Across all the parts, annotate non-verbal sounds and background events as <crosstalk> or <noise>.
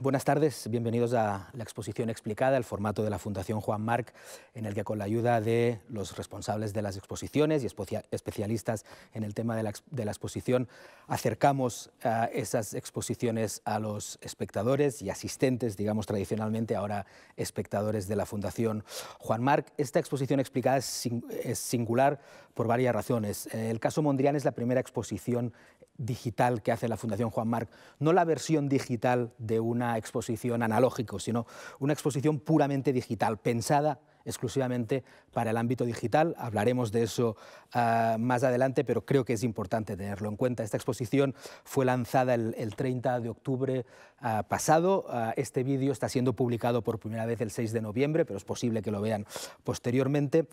Buenas tardes, bienvenidos a la exposición explicada, el formato de la Fundación Juan Marc, en el que con la ayuda de los responsables de las exposiciones y especialistas en el tema de la, exposición, acercamos eh, esas exposiciones a los espectadores y asistentes, digamos tradicionalmente, ahora espectadores de la Fundación Juan Marc. Esta exposición explicada es, es singular por varias razones. Eh, el caso Mondrian es la primera exposición digital que hace la Fundación Juan Marc, no la versión digital de una exposición analógica, sino una exposición puramente digital, pensada exclusivamente para el ámbito digital. Hablaremos de eso ah, más adelante, pero creo que es importante tenerlo en cuenta. Esta exposición fue lanzada el, 30 de octubre ah, pasado. Ah, este vídeo está siendo publicado por primera vez el 6 de noviembre, pero es posible que lo vean posteriormente.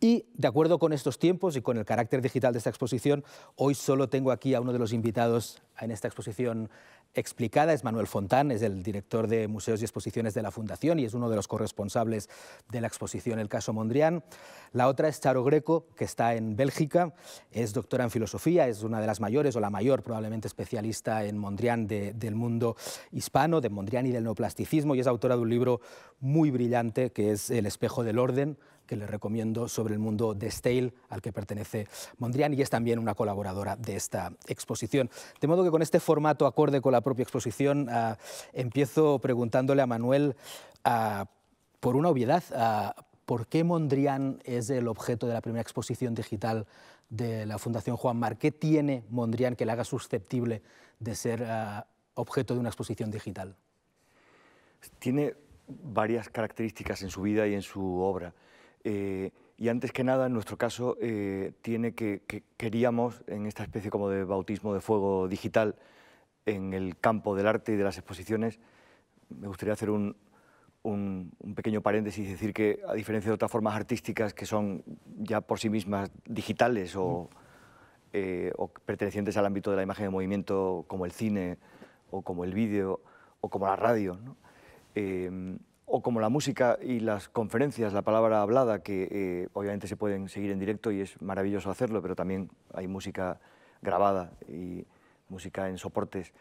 Y de acuerdo con estos tiempos y con el carácter digital de esta exposición, hoy solo tengo aquí a uno de los invitados en esta exposición explicada. Es Manuel Fontán, es el director de Museos y Exposiciones de la Fundación y es uno de los corresponsables de la exposición El caso Mondrian. La otra es Charo Greco, que está en Bélgica, es doctora en filosofía, es una de las mayores o la mayor probablemente especialista en Mondrian del mundo hispano, de Mondrian y del neoplasticismo y es autora de un libro muy brillante que es El espejo del orden, que le recomiendo sobre el mundo de Steil, al que pertenece Mondrian, y es también una colaboradora de esta exposición. De modo que con este formato acorde con la propia exposición, ah, empiezo preguntándole a Manuel ah, por una obviedad. Ah, ¿Por qué Mondrian es el objeto de la primera exposición digital de la Fundación Juan Mar? ¿Qué tiene Mondrian que le haga susceptible de ser objeto de una exposición digital? Tiene varias características en su vida y en su obra. Eh, y antes que nada, en nuestro caso, eh, tiene que, queríamos, en esta especie como de bautismo de fuego digital, en el campo del arte y de las exposiciones, me gustaría hacer un, pequeño paréntesis y decir que, a diferencia de otras formas artísticas que son ya por sí mismas digitales o, eh, pertenecientes al ámbito de la imagen de movimiento, como el cine o como el vídeo o como la radio, em, o como la música y las conferencias, la palabra hablada, que eh, obviamente se pueden seguir en directo y es maravilloso hacerlo, pero también hay música grabada y música en soportes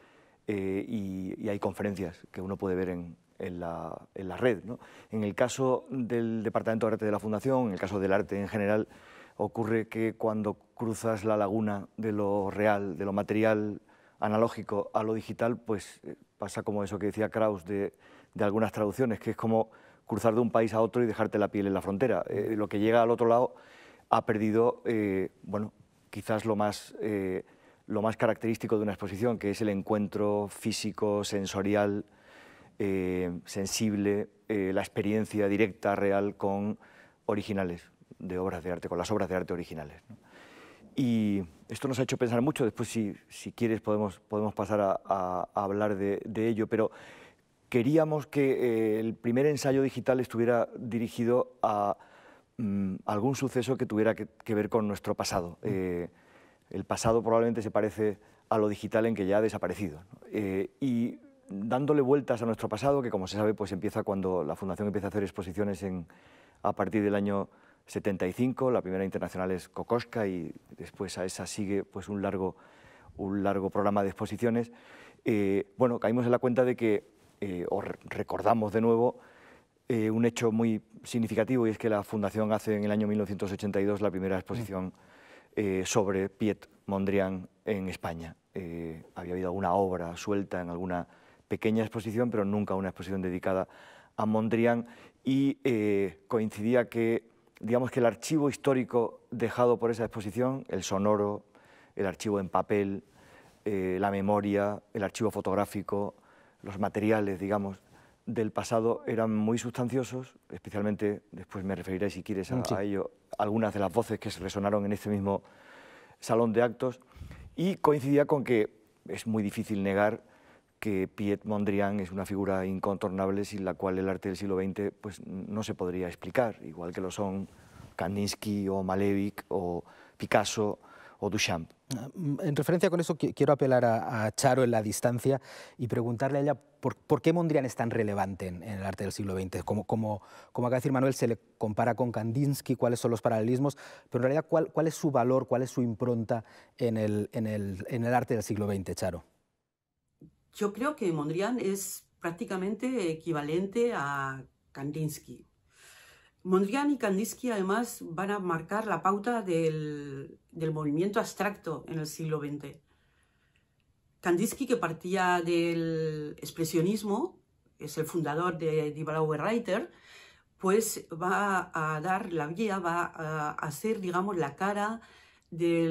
eh, y, hay conferencias que uno puede ver en, la, red. En el caso del Departamento de Arte de la Fundación, en el caso del arte en general, ocurre que cuando cruzas la laguna de lo real, de lo material analógico a lo digital, pues eh, pasa como eso que decía Kraus de, algunas traducciones, que es como cruzar de un país a otro y dejarte la piel en la frontera. Eh, lo que llega al otro lado ha perdido, bueno, quizás lo más lo más característico de una exposición, que es el encuentro físico, sensorial, eh, sensible, eh, la experiencia directa, real, con originales de obras de arte, con las obras de arte originales. Y esto nos ha hecho pensar mucho, después si, si quieres podemos, podemos pasar a, hablar de, ello, pero queríamos que eh, el primer ensayo digital estuviera dirigido a mm, algún suceso que tuviera que, ver con nuestro pasado el pasado probablemente se parece a lo digital en que ya ha desaparecido. Eh, y dándole vueltas a nuestro pasado, que como se sabe, pues empieza cuando la Fundación empieza a hacer exposiciones en, a partir del año 75, la primera internacional es Kokoska y después a esa sigue pues un largo, un largo programa de exposiciones. Eh, bueno, caímos en la cuenta de que, eh, o recordamos de nuevo, un hecho muy significativo y es que la Fundación hace en el año 1982 la primera exposición. Eh, sobre Piet Mondrian en España. Eh, había habido alguna obra suelta en alguna pequeña exposición, pero nunca una exposición dedicada a Mondrian y eh, coincidía que, digamos que el archivo histórico dejado por esa exposición, el sonoro, el archivo en papel, la memoria, el archivo fotográfico, los materiales, digamos, del pasado eran muy sustanciosos, especialmente, después me referiré si quieres a, ello, algunas de las voces que resonaron en este mismo salón de actos, y coincidía con que es muy difícil negar que Piet Mondrian es una figura incontornable sin la cual el arte del siglo XX pues, no se podría explicar, igual que lo son Kandinsky o Malevich o Picasso o Duchamp. Ah, en referencia con eso, quiero apelar a, a Charo en la distancia y preguntarle a ella ¿Por, qué Mondrian es tan relevante en, el arte del siglo XX? Como, como, acaba de decir Manuel, se le compara con Kandinsky, cuáles son los paralelismos, pero en realidad, ¿cuál, es su valor, cuál es su impronta en el, en, el, arte del siglo XX, Charo? Yo creo que Mondrian es prácticamente equivalente a Kandinsky. Mondrian y Kandinsky además van a marcar la pauta del, del movimiento abstracto en el siglo XX Kandinsky, que partía del expresionismo, es el fundador de Die Blaue Reiter, pues va a dar la vía, va a hacer, digamos, la cara de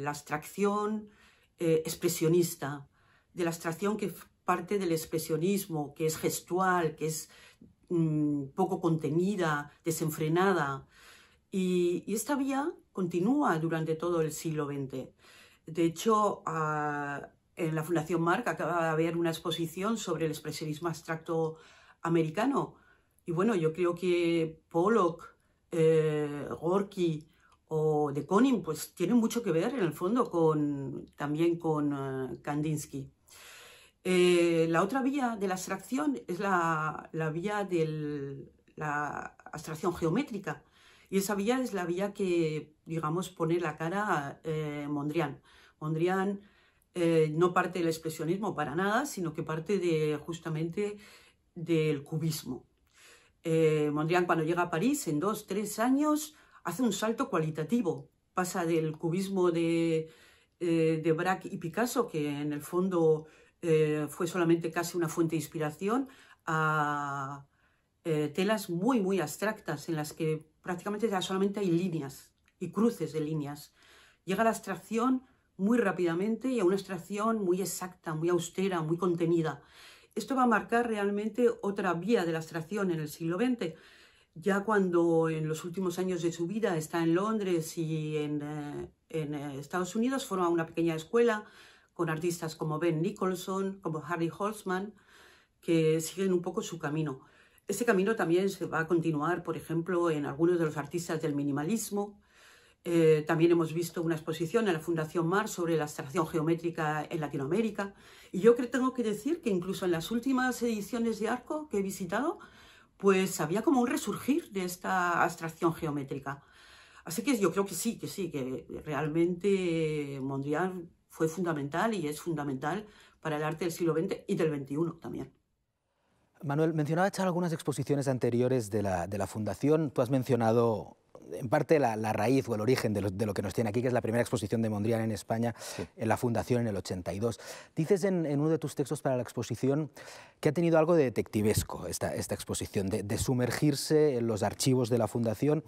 la abstracción eh, expresionista, de la abstracción que parte del expresionismo, que es gestual, que es mm, poco contenida, desenfrenada. Y, esta vía continúa durante todo el siglo XX. De hecho, ah, en eh, la Fundación Marc acaba de haber una exposición sobre el expresionismo abstracto americano. Y bueno, yo creo que Pollock, eh, Gorky o de Koning pues tienen mucho que ver en el fondo con, también con eh, Kandinsky. la otra vía de la abstracción es la, vía de la abstracción geométrica. Y esa vía es la vía que, digamos, pone la cara a Mondrian. Mondrian eh, no parte del expresionismo para nada, sino que parte de, justamente del cubismo. Eh, Mondrian cuando llega a París, en dos, tres años, hace un salto cualitativo, pasa del cubismo de, eh, de Braque y Picasso, que en el fondo fue solamente casi una fuente de inspiración, a telas muy, muy abstractas, en las que prácticamente ya solamente hay líneas y cruces de líneas. Llega la abstracción muy rápidamente y a una extracción muy exacta, muy austera, muy contenida. Esto va a marcar realmente otra vía de la extracción en el siglo XX. Ya cuando en los últimos años de su vida está en Londres y en, eh, en eh, Estados Unidos, forma una pequeña escuela con artistas como Ben Nicholson, como Harry Holtzman, que siguen un poco su camino. Ese camino también se va a continuar, por ejemplo, en algunos de los artistas del minimalismo, eh, también hemos visto una exposición en la Fundación Mar sobre la abstracción geométrica en Latinoamérica. Y yo creo tengo que decir que incluso en las últimas ediciones de Arco que he visitado, pues había como un resurgir de esta abstracción geométrica. Así que yo creo que sí, que sí, que realmente Mondrian fue fundamental y es fundamental para el arte del siglo XX y del XXI también. Manuel, mencionaba mencionabas algunas exposiciones anteriores de la, de la Fundación. Tú has mencionado en parte la, raíz o el origen de lo, que nos tiene aquí, que es la primera exposición de Mondrian en España, en la Fundación en el 82. Dices en, uno de tus textos para la exposición que ha tenido algo de detectivesco esta, exposición, de, de sumergirse en los archivos de la Fundación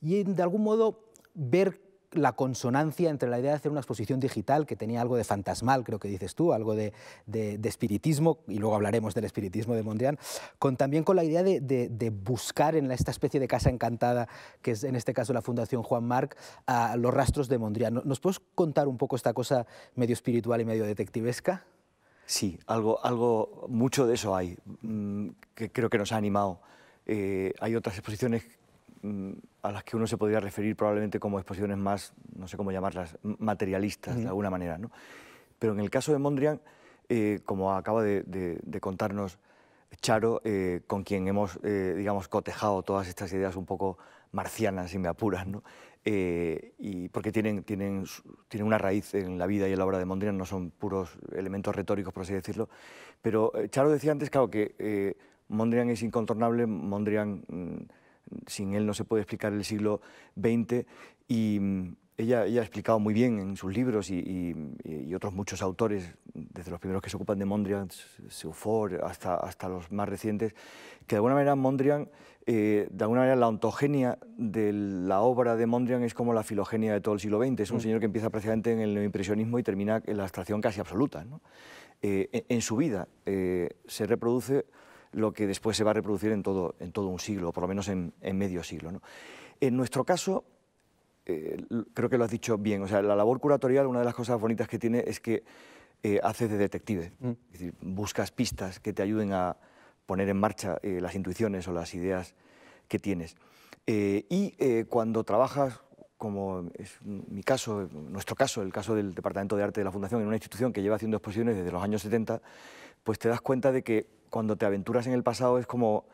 y de algún modo ver la consonancia entre la idea de hacer una exposición digital que tenía algo de fantasmal, creo que dices tú, algo de, espiritismo, y luego hablaremos del espiritismo de Mondrian, con, también con la idea de, buscar en esta especie de casa encantada, que es en este caso la Fundación Juan Marc, a los rastros de Mondrian. ¿Nos puedes contar un poco esta cosa medio espiritual y medio detectivesca? Sí, algo, algo mucho de eso hay, mm, que creo que nos ha animado. Eh, hay otras exposiciones mm, a las que uno se podría referir probablemente como exposiciones más, no sé cómo llamarlas, materialistas de alguna manera. ¿no? Pero en el caso de Mondrian, eh, como acaba de, contarnos Charo, eh, con quien hemos, eh, digamos, cotejado todas estas ideas un poco marcianas, y me apuras, y porque tienen, tienen, una raíz en la vida y en la obra de Mondrian, no son puros elementos retóricos, por así decirlo. Pero Charo decía antes, claro, que Mondrian es incontornable, Mondrian... Mm, sin él no se puede explicar el siglo XX y mm, ella, ha explicado muy bien en sus libros y, otros muchos autores, desde los primeros que se ocupan de Mondrian, sufor hasta, hasta los más recientes, que de alguna manera Mondrian, eh, de alguna manera la ontogenia de la obra de Mondrian es como la filogenia de todo el siglo XX. Es un mm. señor que empieza precisamente en el impresionismo y termina en la abstracción casi absoluta. Eh, e, en, su vida eh, se reproduce lo que después se va a reproducir en todo, en todo un siglo, o por lo menos en, medio siglo. En nuestro caso, eh, creo que lo has dicho bien, o sea, la labor curatorial, una de las cosas bonitas que tiene es que eh, haces de detective, mm. es decir, buscas pistas que te ayuden a poner en marcha eh, las intuiciones o las ideas que tienes. y cuando trabajas como es mi caso, nuestro caso, el caso del Departamento de Arte de la Fundación, en una institución que lleva haciendo exposiciones desde los años 70, pues te das cuenta de que cuando te aventuras en el pasado es como,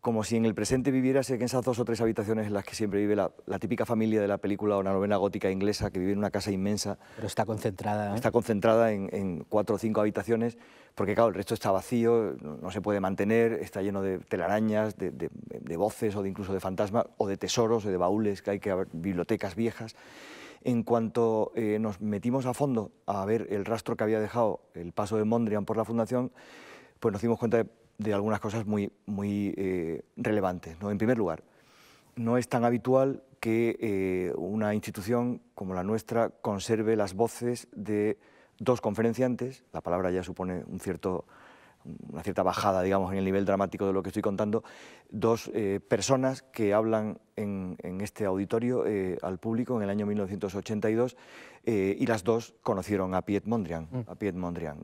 como si en el presente vivieras en esas dos o tres habitaciones en las que siempre vive la, típica familia de la película o la novela gótica inglesa que vive en una casa inmensa. Pero está concentrada. ¿eh? Está concentrada en, cuatro o cinco habitaciones porque, claro, el resto está vacío, no, se puede mantener, está lleno de telarañas, de, voces o de incluso de fantasmas o de tesoros o de baúles que hay que haber, bibliotecas viejas. En cuanto eh, nos metimos a fondo a ver el rastro que había dejado el paso de Mondrian por la Fundación, pues nos dimos cuenta de, algunas cosas muy, muy eh, relevantes. ¿no? En primer lugar, no es tan habitual que eh, una institución como la nuestra conserve las voces de dos conferenciantes, la palabra ya supone un cierto una cierta bajada, digamos, en el nivel dramático de lo que estoy contando, dos eh, personas que hablan en, este auditorio eh, al público en el año 1982 eh, y las dos conocieron a Piet Mondrian. Mm. A Piet Mondrian.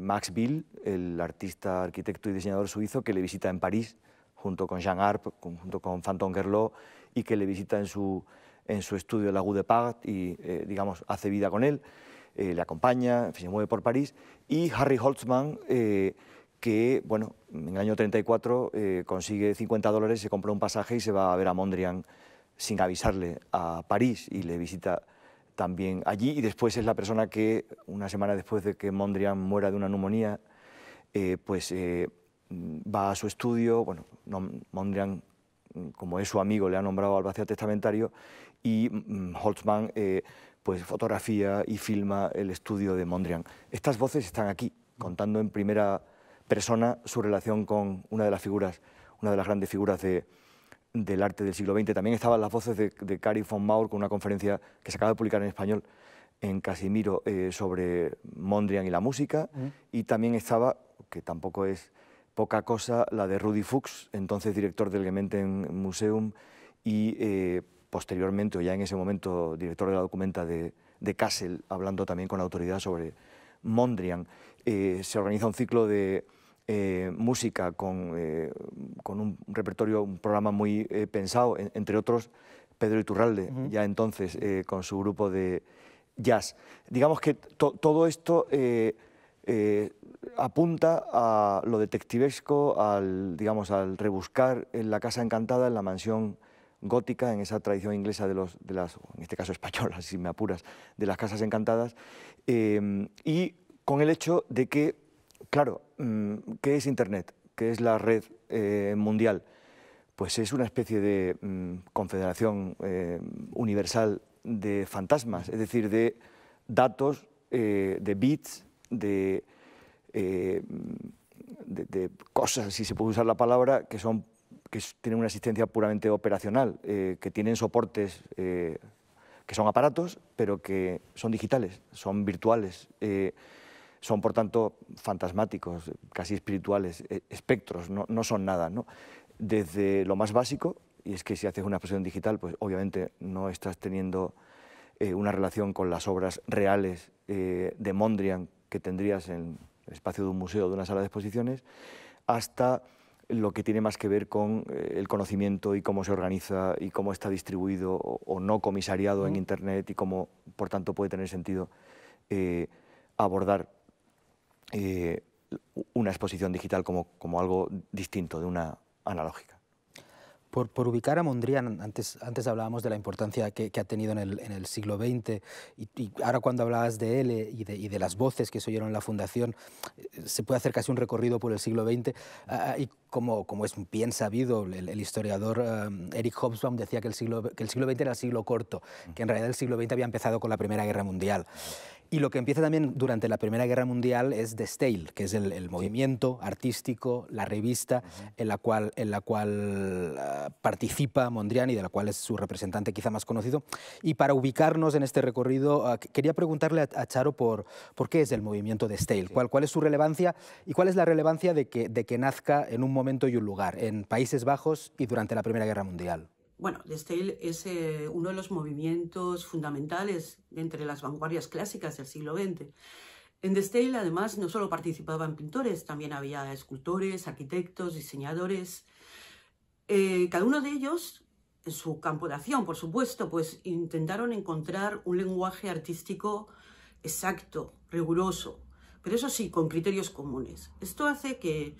Max Bill, el artista, arquitecto y diseñador suizo que le visita en París junto con Jean Arp, junto con Fanton Gerlot y que le visita en su, en su estudio La Gou de y, digamos, hace vida con él. le acompaña, se mueve por París, y Harry Holtzman, que, bueno, en el año 34 eh, consigue 50 dólares, se compra un pasaje y se va a ver a Mondrian sin avisarle a París y le visita también allí y después es la persona que, una semana después de que Mondrian muera de una neumonía, eh, pues eh, va a su estudio, bueno, Mondrian, como es su amigo, le ha nombrado al vacío testamentario y mm, Holtzman pues fotografía y filma el estudio de Mondrian. Estas voces están aquí, contando en primera persona su relación con una de las figuras, una de las grandes figuras del arte del siglo XX. También estaban las voces de, de Cari von Maur con una conferencia que se acaba de publicar en español en Casimiro eh, sobre Mondrian y la música. Y también estaba, que tampoco es poca cosa, la de Rudy Fuchs, entonces director del Gementen Museum y eh, posteriormente, o ya en ese momento, director de la documenta de, de Kassel, hablando también con la autoridad sobre Mondrian. Eh, se organiza un ciclo de eh, música eh, con, un repertorio, un programa muy eh, pensado, entre otros Pedro Iturralde, ya entonces con su grupo de jazz. Digamos que todo esto apunta a lo detectivesco, al, digamos, al rebuscar en la Casa Encantada, en la mansión gótica, en esa tradición inglesa de, los, de las, en este caso <laughs> española, si me apuras, de las casas encantadas, y con el hecho de que Claro, mm, ¿qué es Internet? ¿Qué es la red eh, mundial? Pues es una especie de mm, confederación eh, universal de fantasmas, es decir, de datos, eh, de bits, de, de, cosas, si se puede usar la palabra, que, son, que tienen una existencia puramente operacional, que tienen soportes que son aparatos, pero que son digitales, son virtuales. Son, por tanto, fantasmáticos, casi espirituales, eh, espectros, no, son nada. Desde lo más básico, y es que si haces una expresión digital, pues obviamente no estás teniendo eh, una relación con las obras reales eh, de Mondrian que tendrías en el espacio de un museo, de una sala de exposiciones, hasta lo que tiene más que ver con el conocimiento y cómo se organiza y cómo está distribuido o, no comisariado en Internet y cómo, por tanto, puede tener sentido abordar eh, una exposición digital como, como algo distinto de una analógica. Por, ubicar a Mondrian, antes, antes hablábamos de la importancia que, ha tenido en el, siglo XX, y, ahora cuando hablabas de él eh, y de, las voces que se oyeron en la Fundación, eh, se puede hacer casi un recorrido por el siglo XX. Ah, ah, y como, como es bien sabido, el, historiador Eric Hobsbawm decía que el, siglo, que el siglo XX era el siglo corto, mm. que en realidad el siglo XX había empezado con la Primera Guerra Mundial. Y lo que empieza también durante la Primera Guerra Mundial es The Stale, que es el, movimiento artístico, la revista en la cual, en la cual ah, participa Mondrian y de la cual es su representante quizá más conocido. Y para ubicarnos en este recorrido, ah, quería preguntarle a, Charo por, por qué es el movimiento The Stale, cuál, cuál es su relevancia y cuál es la relevancia de que, de que nazca en un momento y un lugar, en Países Bajos y durante la Primera Guerra Mundial. Bueno, Stijl es eh, uno de los movimientos fundamentales entre las vanguardias clásicas del siglo XX. En Destail, además, no solo participaban pintores, también había escultores, arquitectos, diseñadores. Eh, cada uno de ellos, en su campo de acción, por supuesto, pues intentaron encontrar un lenguaje artístico exacto, riguroso, pero eso sí, con criterios comunes. Esto hace que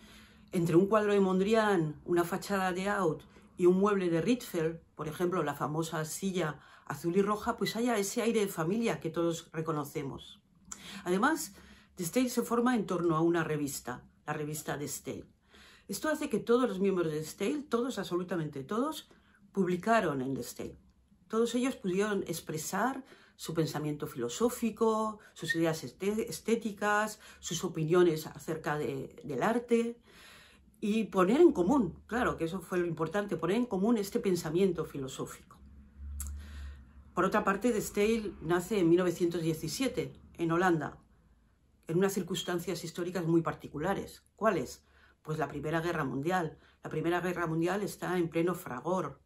entre un cuadro de Mondrian, una fachada de Out y un mueble de ritfeld por ejemplo, la famosa silla azul y roja, pues haya ese aire de familia que todos reconocemos. Además, The State se forma en torno a una revista, la revista The State. Esto hace que todos los miembros de The todos, absolutamente todos, publicaron en The State. Todos ellos pudieron expresar su pensamiento filosófico, sus ideas este-, estéticas, sus opiniones acerca del arte y poner en común, claro que eso fue lo importante, poner en común este pensamiento filosófico. Por otra parte, De Steil nace en 1917 en Holanda, en unas circunstancias históricas muy particulares. ¿Cuáles? Pues la Primera Guerra Mundial. La Primera Guerra Mundial está en pleno fragor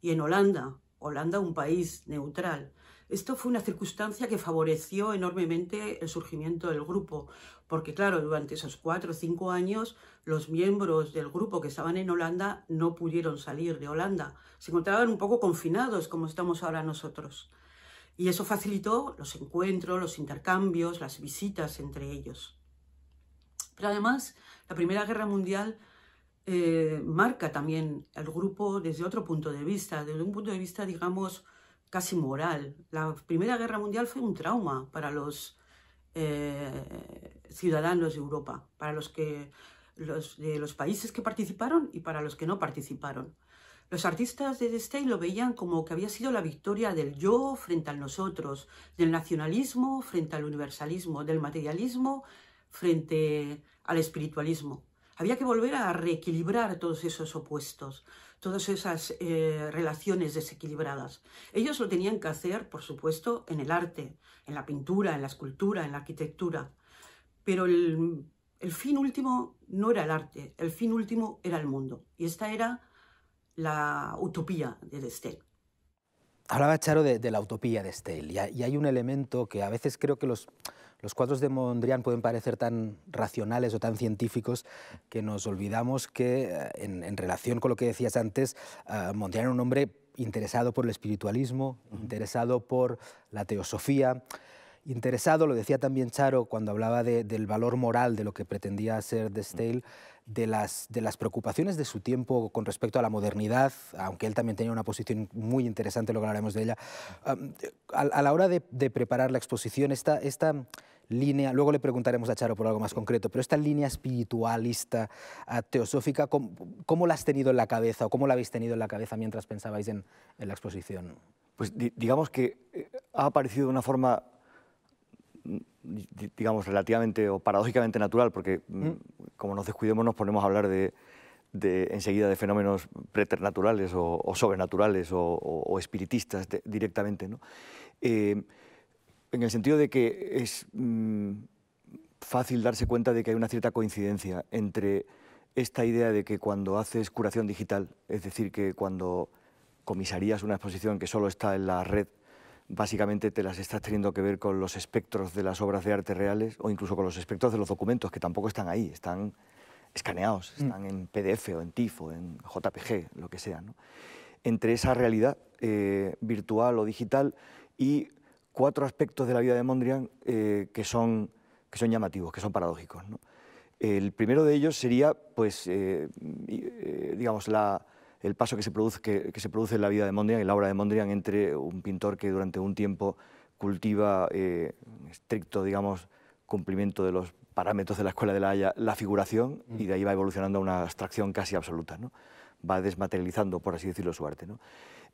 y en Holanda, Holanda un país neutral, esto fue una circunstancia que favoreció enormemente el surgimiento del grupo, porque claro, durante esos cuatro o cinco años los miembros del grupo que estaban en Holanda no pudieron salir de Holanda, se encontraban un poco confinados como estamos ahora nosotros. Y eso facilitó los encuentros, los intercambios, las visitas entre ellos. Pero además, la Primera Guerra Mundial eh, marca también el grupo desde otro punto de vista, desde un punto de vista, digamos, casi moral. La Primera Guerra Mundial fue un trauma para los eh, ciudadanos de Europa, para los, de los países que participaron y para los que no participaron. Los artistas de este lo veían como que había sido la victoria del yo frente al nosotros, del nacionalismo frente al universalismo, del materialismo frente al espiritualismo. Había que volver a reequilibrar todos esos opuestos todas esas eh, relaciones desequilibradas. Ellos lo tenían que hacer, por supuesto, en el arte, en la pintura, en la escultura, en la arquitectura, pero el, fin último no era el arte, el fin último era el mundo, y esta era la utopía de Destel. Hablaba Charo de, la utopía de Estelle y hay un elemento que a veces creo que los, los cuadros de Mondrian pueden parecer tan racionales o tan científicos que nos olvidamos que, eh, en, relación con lo que decías antes, eh, Mondrian era un hombre interesado por el espiritualismo, interesado por la teosofía, interesado, lo decía también Charo cuando hablaba del valor moral de lo que pretendía ser de Stale, de las, de las preocupaciones de su tiempo con respecto a la modernidad, aunque él también tenía una posición muy interesante, lo que hablaremos de ella, a, la hora de, preparar la exposición, esta, esta línea, luego le preguntaremos a Charo por algo más concreto, pero esta línea espiritualista, teosófica, ¿cómo, la has tenido en la cabeza o cómo la habéis tenido en la cabeza mientras pensabais en, la exposición? Pues digamos que eh, ha aparecido de una forma mm, digamos, relativamente o paradójicamente natural, porque mm, ¿Mm? como nos descuidemos nos ponemos a hablar de, enseguida de fenómenos preternaturales o, sobrenaturales o, espiritistas directamente. Eh, en el sentido de que es mm, fácil darse cuenta de que hay una cierta coincidencia entre esta idea de que cuando haces curación digital, es decir, que cuando comisarías una exposición que solo está en la red, básicamente te las estás teniendo que ver con los espectros de las obras de arte reales o incluso con los espectros de los documentos, que tampoco están ahí, están escaneados, mm. están en PDF o en TIFF o en JPG, lo que sea. Entre esa realidad eh, virtual o digital y cuatro aspectos de la vida de Mondrian eh, que, son, que son llamativos, que son paradójicos. El primero de ellos sería, pues, eh, digamos, la, el paso que se, produce, que, se produce en la vida de Mondrian, en la obra de Mondrian, entre un pintor que durante un tiempo cultiva eh, estricto, digamos, cumplimiento de los parámetros de la Escuela de la Haya, la figuración, y mm. de ahí va evolucionando a una abstracción casi absoluta, ¿no? va desmaterializando, por así decirlo, su arte.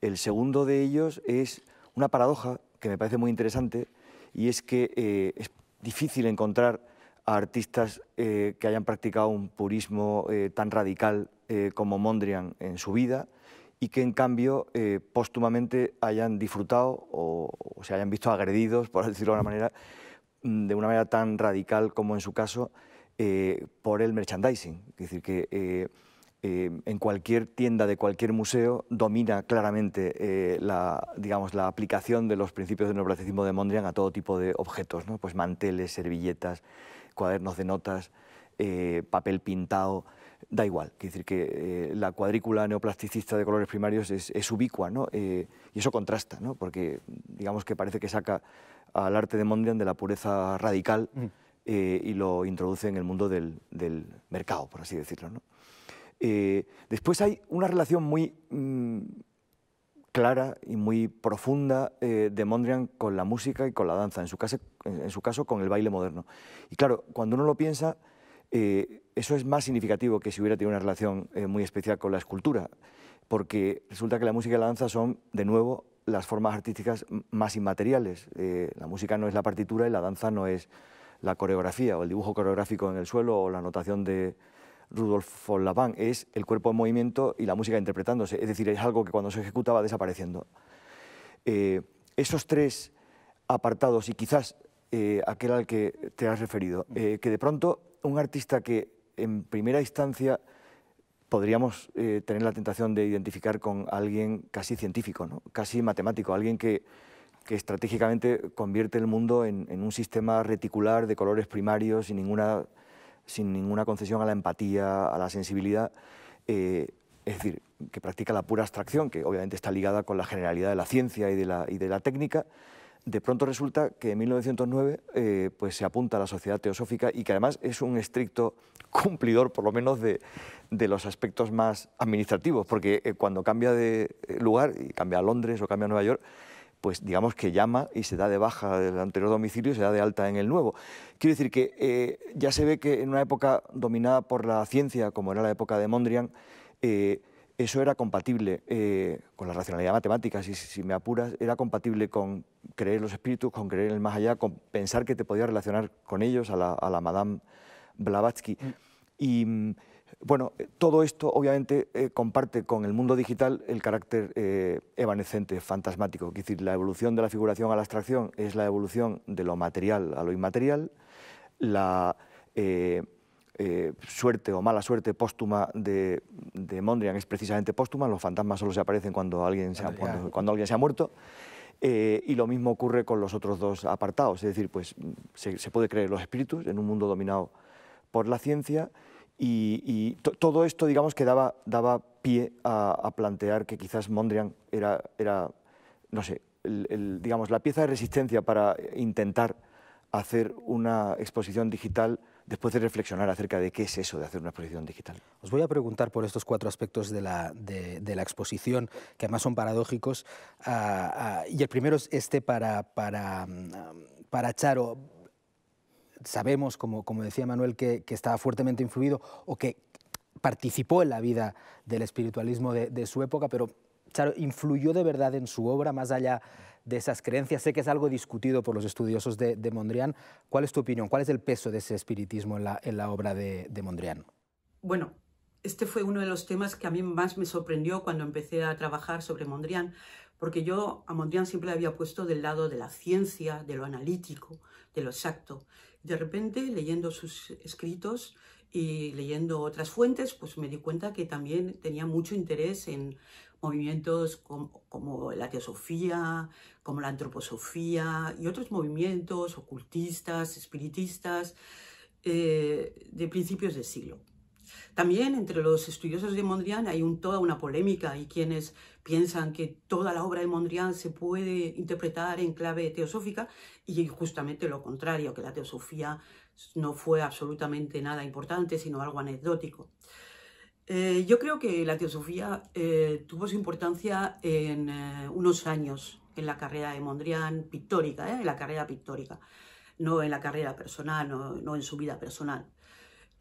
El segundo de ellos es una paradoja que me parece muy interesante, y es que eh, es difícil encontrar artistas eh, que hayan practicado un purismo eh, tan radical eh, como Mondrian en su vida y que en cambio póstumamente hayan disfrutado o, se hayan visto agredidos, por <laughs> decirlo de alguna manera, mm, de una manera tan radical como en su caso, por el merchandising. Es decir, que en cualquier tienda de cualquier museo domina claramente la, digamos, la aplicación de los principios del neoplasticismo de Mondrian a todo tipo de objetos, pues manteles, servilletas, cuadernos de notas, eh, papel pintado, da igual. Quiere decir que eh, la cuadrícula neoplasticista de colores primarios es, ubicua, ¿no? Eh, y eso contrasta, ¿no? Porque digamos que parece que saca al arte de Mondrian de la pureza radical mm. y lo introduce en el mundo del, mercado, por así decirlo, ¿no? después hay una relación muy... Mm, clara y muy profunda eh, de Mondrian con la música y con la danza, en su, caso, con el baile moderno. Y claro, cuando uno lo piensa, eh, eso es más significativo que si hubiera tenido una relación eh, muy especial con la escultura, porque resulta que la música y la danza son, de nuevo, las formas artísticas más inmateriales. la música no es la partitura y la danza no es la coreografía o el dibujo coreográfico en el suelo o la notación de, Rudolf von Laban, es el cuerpo en movimiento y la música interpretándose, es decir, es algo que cuando se ejecuta va desapareciendo. Eh, esos tres apartados, y quizás eh, aquel al que te has referido, eh, que de pronto un artista que en primera instancia podríamos tener la tentación de identificar con alguien casi científico, ¿no? casi matemático, alguien que, estratégicamente convierte el mundo en, un sistema reticular de colores primarios y ninguna sin ninguna concesión a la empatía, a la sensibilidad. Eh, es decir, que practica la pura abstracción, que obviamente está ligada con la generalidad de la ciencia y de la, técnica, de pronto resulta que en 1909 eh, pues se apunta a la sociedad teosófica y que además es un estricto <laughs> cumplidor, por lo menos, de, los aspectos más administrativos, porque eh, cuando cambia de lugar, y cambia a Londres o cambia a Nueva York, pues digamos que llama y se da de baja del anterior domicilio y se da de alta en el nuevo. Quiero decir que eh, ya se ve que en una época dominada por la ciencia, como era la época de Mondrian, eh, eso era compatible eh, con la racionalidad matemática, si, si, me apuras, era compatible con creer los espíritus, con creer en el más allá, con pensar que te podías relacionar con ellos, a la, Madame Blavatsky. Mm. Mm, bueno, eh, todo esto obviamente eh, comparte con el mundo digital el carácter eh, evanescente, fantasmático. Es decir, la evolución de la figuración a la abstracción es la evolución de lo material a lo inmaterial. La suerte o mala suerte póstuma de, Mondrian es precisamente póstuma. Los fantasmas solo se aparecen cuando alguien se ha, muerto. y lo mismo ocurre con los otros dos apartados, es decir, pues se, puede creer los espíritus en un mundo dominado por la ciencia y, todo esto, digamos, que daba, daba pie a, plantear que quizás Mondrian era, era no sé, el, digamos, la pieza de resistencia para intentar hacer una exposición digital después de reflexionar acerca de qué es eso de hacer una exposición digital. Os voy a preguntar por estos cuatro aspectos de la, de, la exposición, que además son paradójicos. Ah, ah, y el primero es este para, para, mm, ah, para Charo sabemos, como, como decía Manuel, que, estaba fuertemente influido o que participó en la vida del espiritualismo de, su época, pero Charo, ¿influyó de verdad en su obra, más allá de esas creencias? Sé que es algo discutido por los estudiosos de, de Mondrian. ¿Cuál es tu opinión? ¿Cuál es el peso de ese espiritismo en la, obra de, de, Mondrian? Bueno, este fue uno de los temas que a mí más me sorprendió cuando empecé a trabajar sobre Mondrian, porque yo a Mondrian siempre le había puesto del lado de la ciencia, de lo analítico, de lo exacto. De repente, leyendo sus escritos y leyendo otras fuentes, pues me di cuenta que también tenía mucho interés en movimientos como, la teosofía, como la antroposofía y otros movimientos ocultistas, espiritistas, eh, de principios del siglo. También entre los estudiosos de Mondrian hay toda una polémica y quienes piensan que toda la obra de Mondrian se puede interpretar en clave teosófica y justamente lo contrario, que la teosofía no fue absolutamente nada importante, sino algo anecdótico. Eh, yo creo que la teosofía eh, tuvo su importancia en eh, unos años en la carrera de Mondrian pictórica, en la carrera pictórica, no en la carrera personal, no en su vida personal.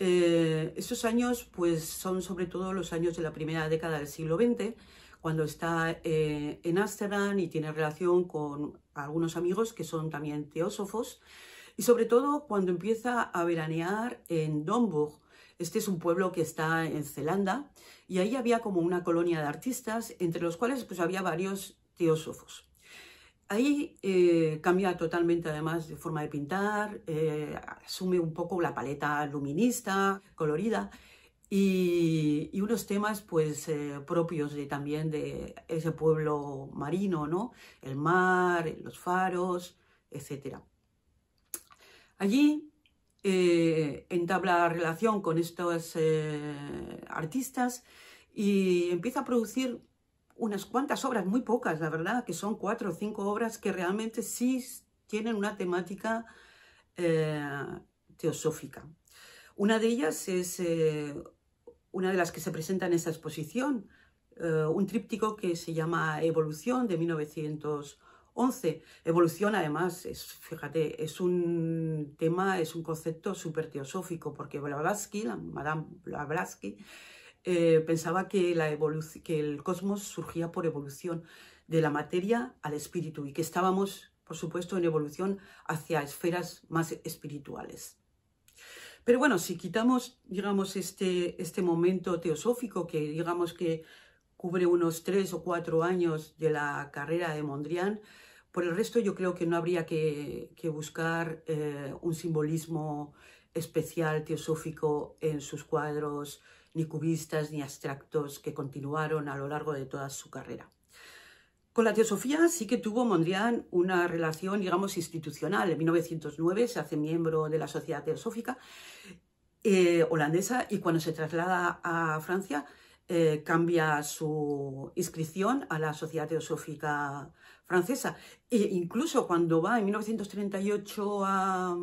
Eh, esos años pues, son sobre todo los años de la primera década del siglo XX, cuando está eh, en Ámsterdam y tiene relación con algunos amigos que son también teósofos, y sobre todo cuando empieza a veranear en Domburg. Este es un pueblo que está en Zelanda, y ahí había como una colonia de artistas, entre los cuales pues, había varios teósofos. Ahí eh, cambia totalmente además de forma de pintar, eh, asume un poco la paleta luminista, colorida y, unos temas pues eh, propios también de ese pueblo marino, ¿no? El mar, los faros, etc. Allí entabla relación con estos artistas y empieza a producir unas cuantas obras, muy pocas, la verdad, que son cuatro o cinco obras que realmente sí tienen una temática eh, teosófica. Una de ellas es eh, una de las que se presenta en esta exposición, eh, un tríptico que se llama Evolución de 1911. Evolución, además, fíjate, es un tema, es un concepto súper teosófico, porque Blavatsky, la Madame Blavatsky, eh, pensaba que, la que el cosmos surgía por evolución de la materia al espíritu y que estábamos, por supuesto, en evolución hacia esferas más espirituales. Pero bueno, si quitamos, digamos, este, este momento teosófico que, digamos, que cubre unos tres o cuatro años de la carrera de Mondrian, por el resto yo creo que no habría que, buscar eh, un simbolismo especial teosófico en sus cuadros ni cubistas, ni abstractos que continuaron a lo largo de toda su carrera. Con la teosofía sí que tuvo Mondrian una relación, digamos, institucional. En 1909 se hace miembro de la Sociedad Teosófica eh, holandesa y cuando se traslada a Francia eh, cambia su inscripción a la Sociedad Teosófica francesa. E incluso cuando va en 1938 a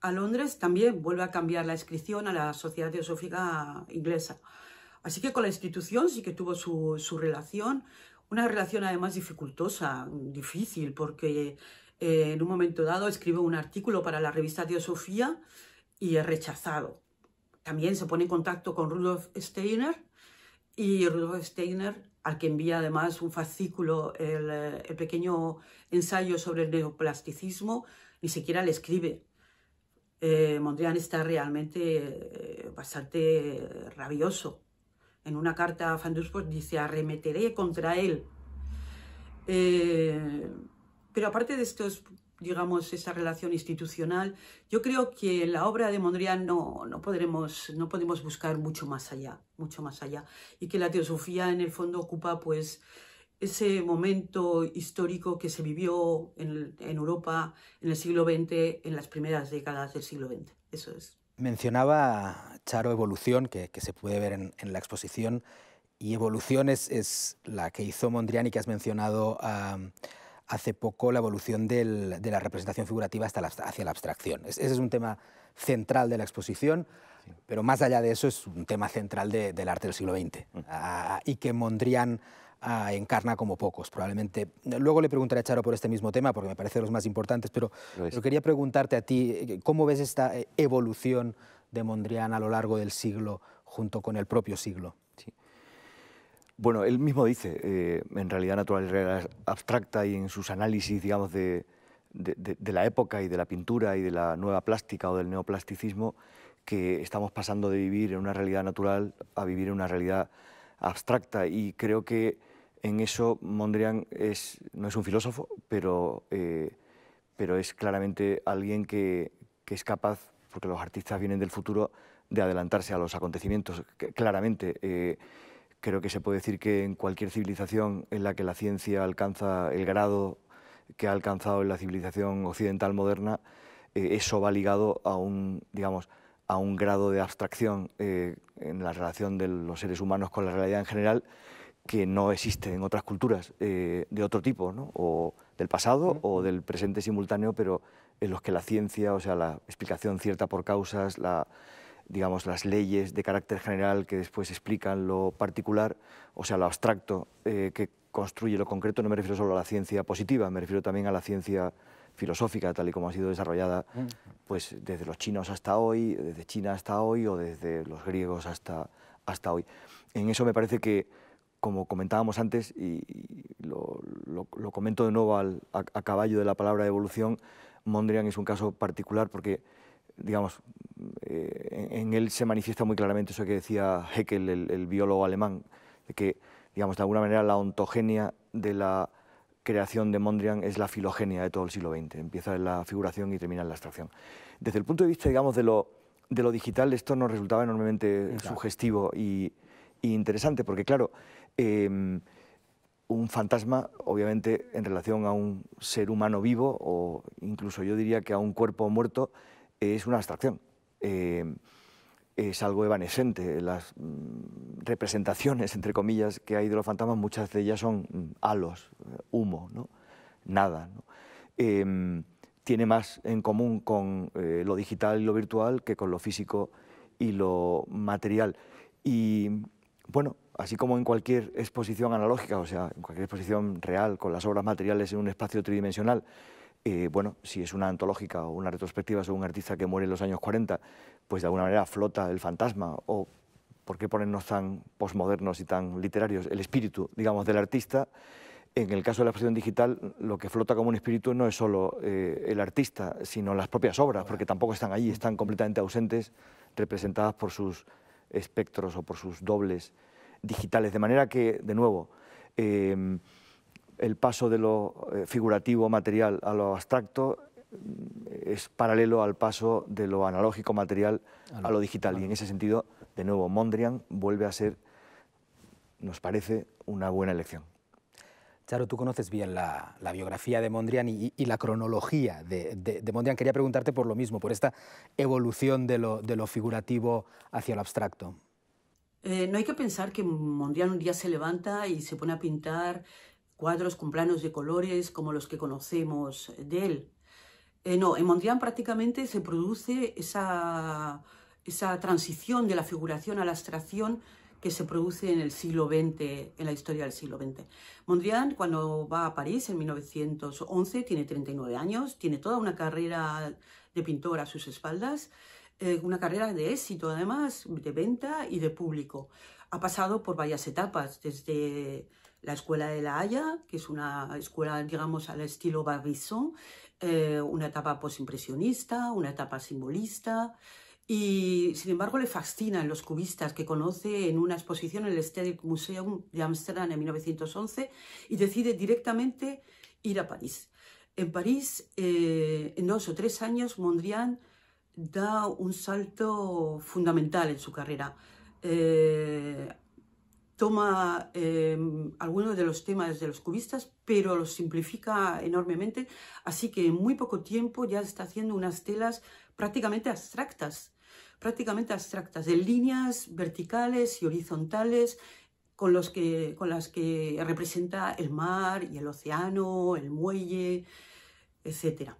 a Londres también vuelve a cambiar la inscripción a la Sociedad Teosófica Inglesa. Así que con la institución sí que tuvo su, su relación, una relación además dificultosa, difícil, porque eh, en un momento dado escribe un artículo para la revista Teosofía y es rechazado. También se pone en contacto con Rudolf Steiner y Rudolf Steiner, al que envía además un fascículo, el, el pequeño ensayo sobre el neoplasticismo, ni siquiera le escribe, eh, Mondrian está realmente eh, bastante eh, rabioso. En una carta a Van dice, arremeteré contra él. pero aparte de estos, digamos, esa relación institucional, yo creo que la obra de Mondrian no, podremos, no podemos buscar mucho más allá, mucho más allá. Y que la teosofía, en el fondo, ocupa, pues, ese momento histórico que se vivió en, Europa en el siglo XX, en las primeras décadas del siglo XX. Eso es. Mencionaba, Charo, evolución, que, se puede ver en, la exposición, y evolución es, la que hizo Mondrian y que has mencionado hace poco, la evolución de la representación figurativa hasta hacia la abstracción. ese es un tema central de la exposición. Pero más allá de eso, es un tema central del arte del siglo XX. Mm. Ah, y que Mondrian encarna como pocos, probablemente. Luego le preguntaré a Charo por este mismo tema, porque me parece los más importantes, pero, quería preguntarte a ti, eh, ¿cómo ves esta eh, evolución de Mondrian a lo largo del siglo junto con el propio siglo? Bueno, él mismo dice, eh, en realidad natural abstracta y en sus análisis, digamos, de, la época y de la pintura y de la nueva plástica o del neoplasticismo, que estamos pasando de vivir en una realidad natural a vivir en una realidad abstracta. Y creo que en eso Mondrian no es un filósofo, pero, eh, es claramente alguien que, es capaz, porque los artistas vienen del futuro, de adelantarse a los acontecimientos, claramente. Eh, creo que se puede decir que en cualquier civilización en la que la ciencia alcanza el grado que ha alcanzado en la civilización occidental moderna, eh, eso va ligado a un, grado de abstracción en la relación de los seres humanos con la realidad en general que no existen en otras culturas eh, de otro tipo, o del pasado o del presente simultáneo, pero en los que la ciencia, o sea, la explicación cierta por causas, la, digamos, las leyes de carácter general que después explican lo particular, o sea, lo abstracto eh, que construye lo concreto, no me refiero solo a la ciencia positiva, me refiero también a la ciencia filosófica, tal y como ha sido desarrollada pues, desde los chinos hasta hoy, desde China hasta hoy o desde los griegos hasta, hasta hoy. En eso me parece que como comentábamos antes, y, lo, comento de nuevo al, a, caballo de la palabra evolución, Mondrian es un caso particular porque, digamos, eh, en, él se manifiesta muy claramente eso que decía Heckel, el, biólogo alemán, de que, digamos, de alguna manera la ontogenia de la creación de Mondrian es la filogenia de todo el siglo XX. Empieza en la figuración y termina en la abstracción. Desde el punto de vista, digamos, de lo, digital, esto nos resultaba enormemente sugestivo y, y interesante, porque, claro, Em, un fantasma, obviamente, en relación a un ser humano vivo o incluso yo diría que a un cuerpo muerto, es una abstracción. Em, es algo evanescente. Las mm, representaciones, entre comillas, que hay de los fantasmas, muchas de ellas son mm, halos, humo, ¿no? nada. Em, tiene más en común con eh, lo digital y lo virtual que con lo físico y lo material. Y bueno, así como en cualquier exposición analógica, o sea, en cualquier exposición real, con las obras materiales en un espacio tridimensional, eh, bueno, si es una antológica o una retrospectiva sobre un artista que muere en los años 40, pues de alguna manera flota el fantasma o ¿por qué ponernos tan posmodernos y tan literarios? El espíritu, digamos, del artista. En el caso de la exposición digital, lo que flota como un espíritu no es solo eh, el artista, sino las propias obras, porque tampoco están allí, están completamente ausentes, representadas por sus espectros o por sus dobles digitales. De manera que, de nuevo, em, el paso de lo eh, figurativo material a lo abstracto mm, es paralelo al paso de lo analógico material a lo, digital. Y en ese sentido, de nuevo, Mondrian vuelve a ser, nos parece, una buena elección. Charo, tú conoces bien la, biografía de Mondrian y, la cronología de, Mondrian. Quería preguntarte por lo mismo, por esta evolución de lo, de lo figurativo hacia lo abstracto. Eh, no hay que pensar que Mondrian un día se levanta y se pone a pintar cuadros con planos de colores como los que conocemos de él. Eh, no, en Mondrian prácticamente se produce esa, esa transición de la figuración a la abstracción que se produce en el siglo XX, en la historia del siglo XX. Mondrian, cuando va a París en 1911, tiene 39 años, tiene toda una carrera de pintor a sus espaldas, eh, una carrera de éxito además, de venta y de público. Ha pasado por varias etapas, desde la Escuela de La Haya, que es una escuela, digamos, al estilo Barbizon, eh, una etapa posimpresionista, una etapa simbolista, y sin embargo le fascinan los cubistas que conoce en una exposición en el Stedelijk Museum de Ámsterdam en 1911 y decide directamente ir a París. En París, eh, en dos o tres años, Mondrian da un salto fundamental en su carrera. Eh, toma em, algunos de los temas de los cubistas, pero los simplifica enormemente, así que en muy poco tiempo ya está haciendo unas telas prácticamente abstractas, prácticamente abstractas, de líneas verticales y horizontales con, con las que representa el mar y el océano, el muelle, etcétera.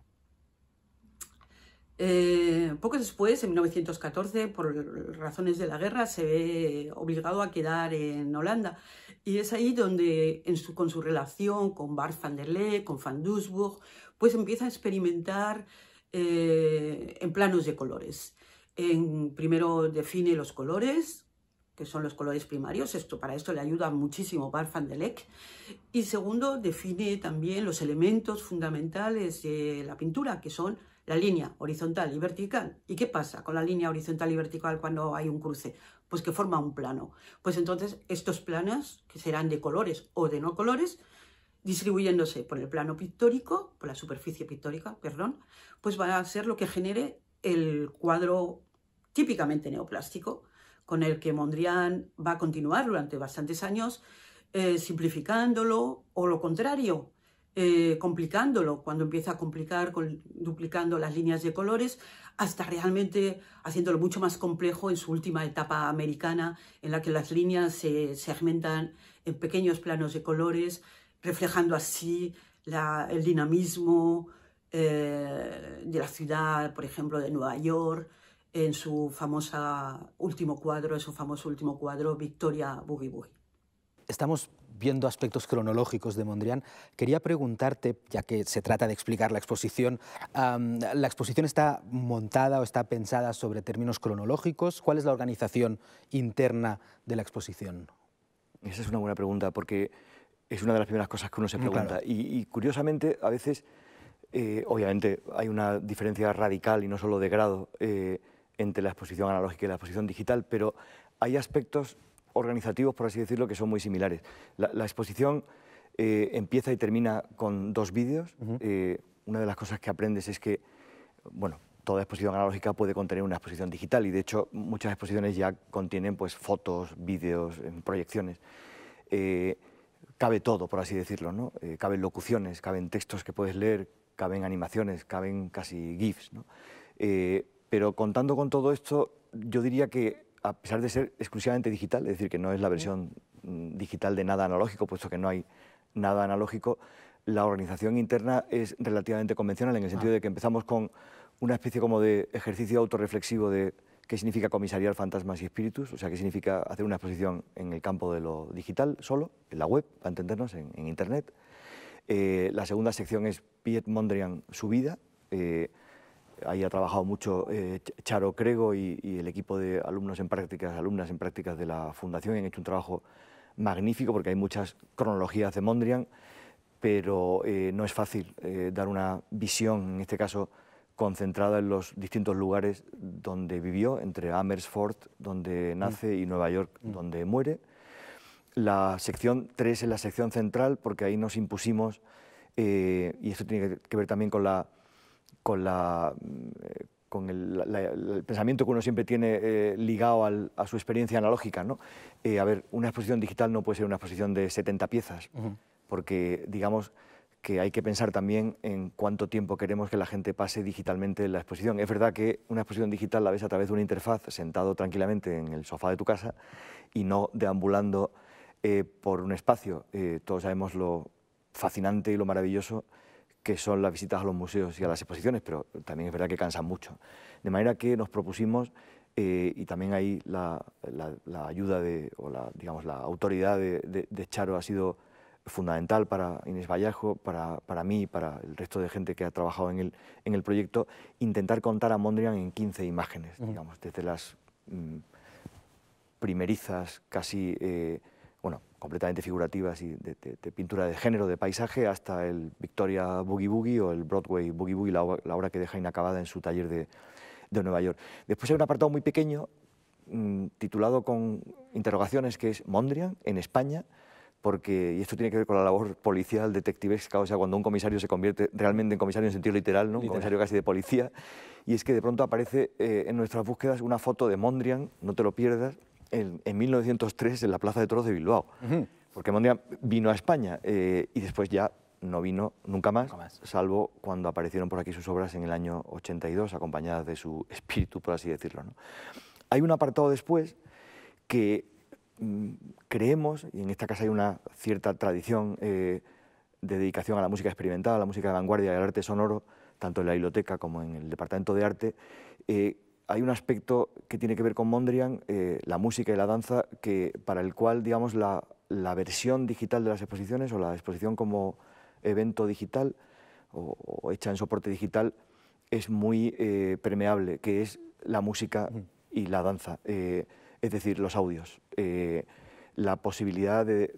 Eh, poco después, en 1914, por razones de la guerra, se ve obligado a quedar en Holanda. Y es ahí donde, con su relación con Bart van der Ley con Van Doesburg, pues empieza a experimentar eh, en planos de colores. En, primero define los colores, que son los colores primarios, esto, para esto le ayuda muchísimo Bart van der Leck. Y segundo, define también los elementos fundamentales de la pintura, que son la línea horizontal y vertical. ¿Y qué pasa con la línea horizontal y vertical cuando hay un cruce? Pues que forma un plano. Pues entonces estos planos, que serán de colores o de no colores, distribuyéndose por el plano pictórico, por la superficie pictórica, perdón, pues va a ser lo que genere el cuadro típicamente neoplástico, con el que Mondrian va a continuar durante bastantes años, eh, simplificándolo o lo contrario, eh, complicándolo, cuando empieza a complicar, duplicando las líneas de colores, hasta realmente haciéndolo mucho más complejo en su última etapa americana, en la que las líneas se segmentan en pequeños planos de colores, reflejando así el dinamismo eh, de la ciudad, por ejemplo, de Nueva York, en su famosa último cuadro, su famoso último cuadro, Victoria Boogie Estamos viendo aspectos cronológicos de Mondrian, quería preguntarte, ya que se trata de explicar la exposición, ¿la exposición está montada o está pensada sobre términos cronológicos? ¿Cuál es la organización interna de la exposición? Esa es una buena pregunta, porque es una de las primeras cosas que uno se mm, pregunta. Y, curiosamente, a veces, eh, obviamente, hay una diferencia radical y no solo de grado eh, entre la exposición analógica y la exposición digital, pero hay aspectos organizativos, por así decirlo, que son muy similares. La, exposición eh, empieza y termina con dos vídeos. Eh, una de las cosas que aprendes es que, bueno, toda exposición analógica puede contener una exposición digital y de hecho muchas exposiciones ya contienen pues fotos, vídeos, em, proyecciones. Eh, cabe todo, por así decirlo, ¿no? caben locuciones, caben textos que puedes leer, caben animaciones, caben casi GIFs, ¿no? pero contando con todo esto, yo diría que a pesar de ser exclusivamente digital, es decir, que no es la versión mm, digital de nada analógico, puesto que no hay nada analógico, la organización interna es relativamente convencional, en el sentido ah. de que empezamos con una especie como de ejercicio autorreflexivo de qué significa comisariar fantasmas y espíritus, o sea, qué significa hacer una exposición en el campo de lo digital solo, en la web, para entendernos, en, Internet. Eh, la segunda sección es Piet Mondrian, su vida. Eh, Ahí ha trabajado mucho eh, Charo Crego y, el equipo de alumnos en prácticas, alumnas en prácticas de la Fundación. Han hecho un trabajo magnífico porque hay muchas cronologías de Mondrian, pero eh, no es fácil eh, dar una visión, en este caso concentrada en los distintos lugares donde vivió, entre Amersfoort, donde mm. nace, y Nueva York, mm. donde muere. La sección 3 es la sección central porque ahí nos impusimos, y esto tiene que ver también con la con, mm, eh, el, pensamiento que uno siempre tiene eh, ligado a su experiencia analógica. ¿no? Eh, a ver, una exposición digital no puede ser una exposición de 70 piezas, porque digamos que hay que pensar también en cuánto tiempo queremos que la gente pase digitalmente en la exposición. Es verdad que una exposición digital la ves a través de una interfaz, sentado tranquilamente en el sofá de tu casa y no deambulando por un espacio. todos sabemos lo fascinante y lo maravilloso que son las visitas a los museos y a las exposiciones, pero también es verdad que cansan mucho. De manera que nos propusimos, eh, y también ahí la, ayuda de, o la, digamos, la autoridad de, Charo ha sido fundamental para Inés Vallejo, para, para mí y para el resto de gente que ha trabajado en el, en el proyecto, intentar contar a Mondrian en 15 imágenes, digamos, desde las mm, primerizas, casi... Eh, completamente figurativas y de, pintura de género, de paisaje, hasta el Victoria Boogie Boogie o el Broadway Boogie Boogie, la, obra que deja inacabada en su taller de, Nueva York. Después hay un apartado muy pequeño mm, titulado con interrogaciones que es Mondrian en España, porque, y esto tiene que ver con la labor policial, detectivesca, o sea, cuando un comisario se convierte realmente en comisario en sentido literal, ¿no? comisario casi de policía, y es que de pronto aparece eh, en nuestras búsquedas una foto de Mondrian, no te lo pierdas, en, 1903 en la Plaza de Toros de Bilbao, porque Mondrian vino a España eh, y después ya no vino nunca más, salvo cuando aparecieron por aquí sus obras en el año 82, acompañadas de su espíritu, por así decirlo. ¿no? Hay un apartado después que mm, creemos, y en esta casa hay una cierta tradición eh, de dedicación a la música experimental, a la música de vanguardia y al arte sonoro, tanto en la biblioteca como en el departamento de arte, eh, hay un aspecto que tiene que ver con Mondrian, eh, la música y la danza, que, para el cual digamos, la, versión digital de las exposiciones o la exposición como evento digital o, hecha en soporte digital es muy eh, permeable, que es la música y la danza, eh, es decir, los audios. la posibilidad de,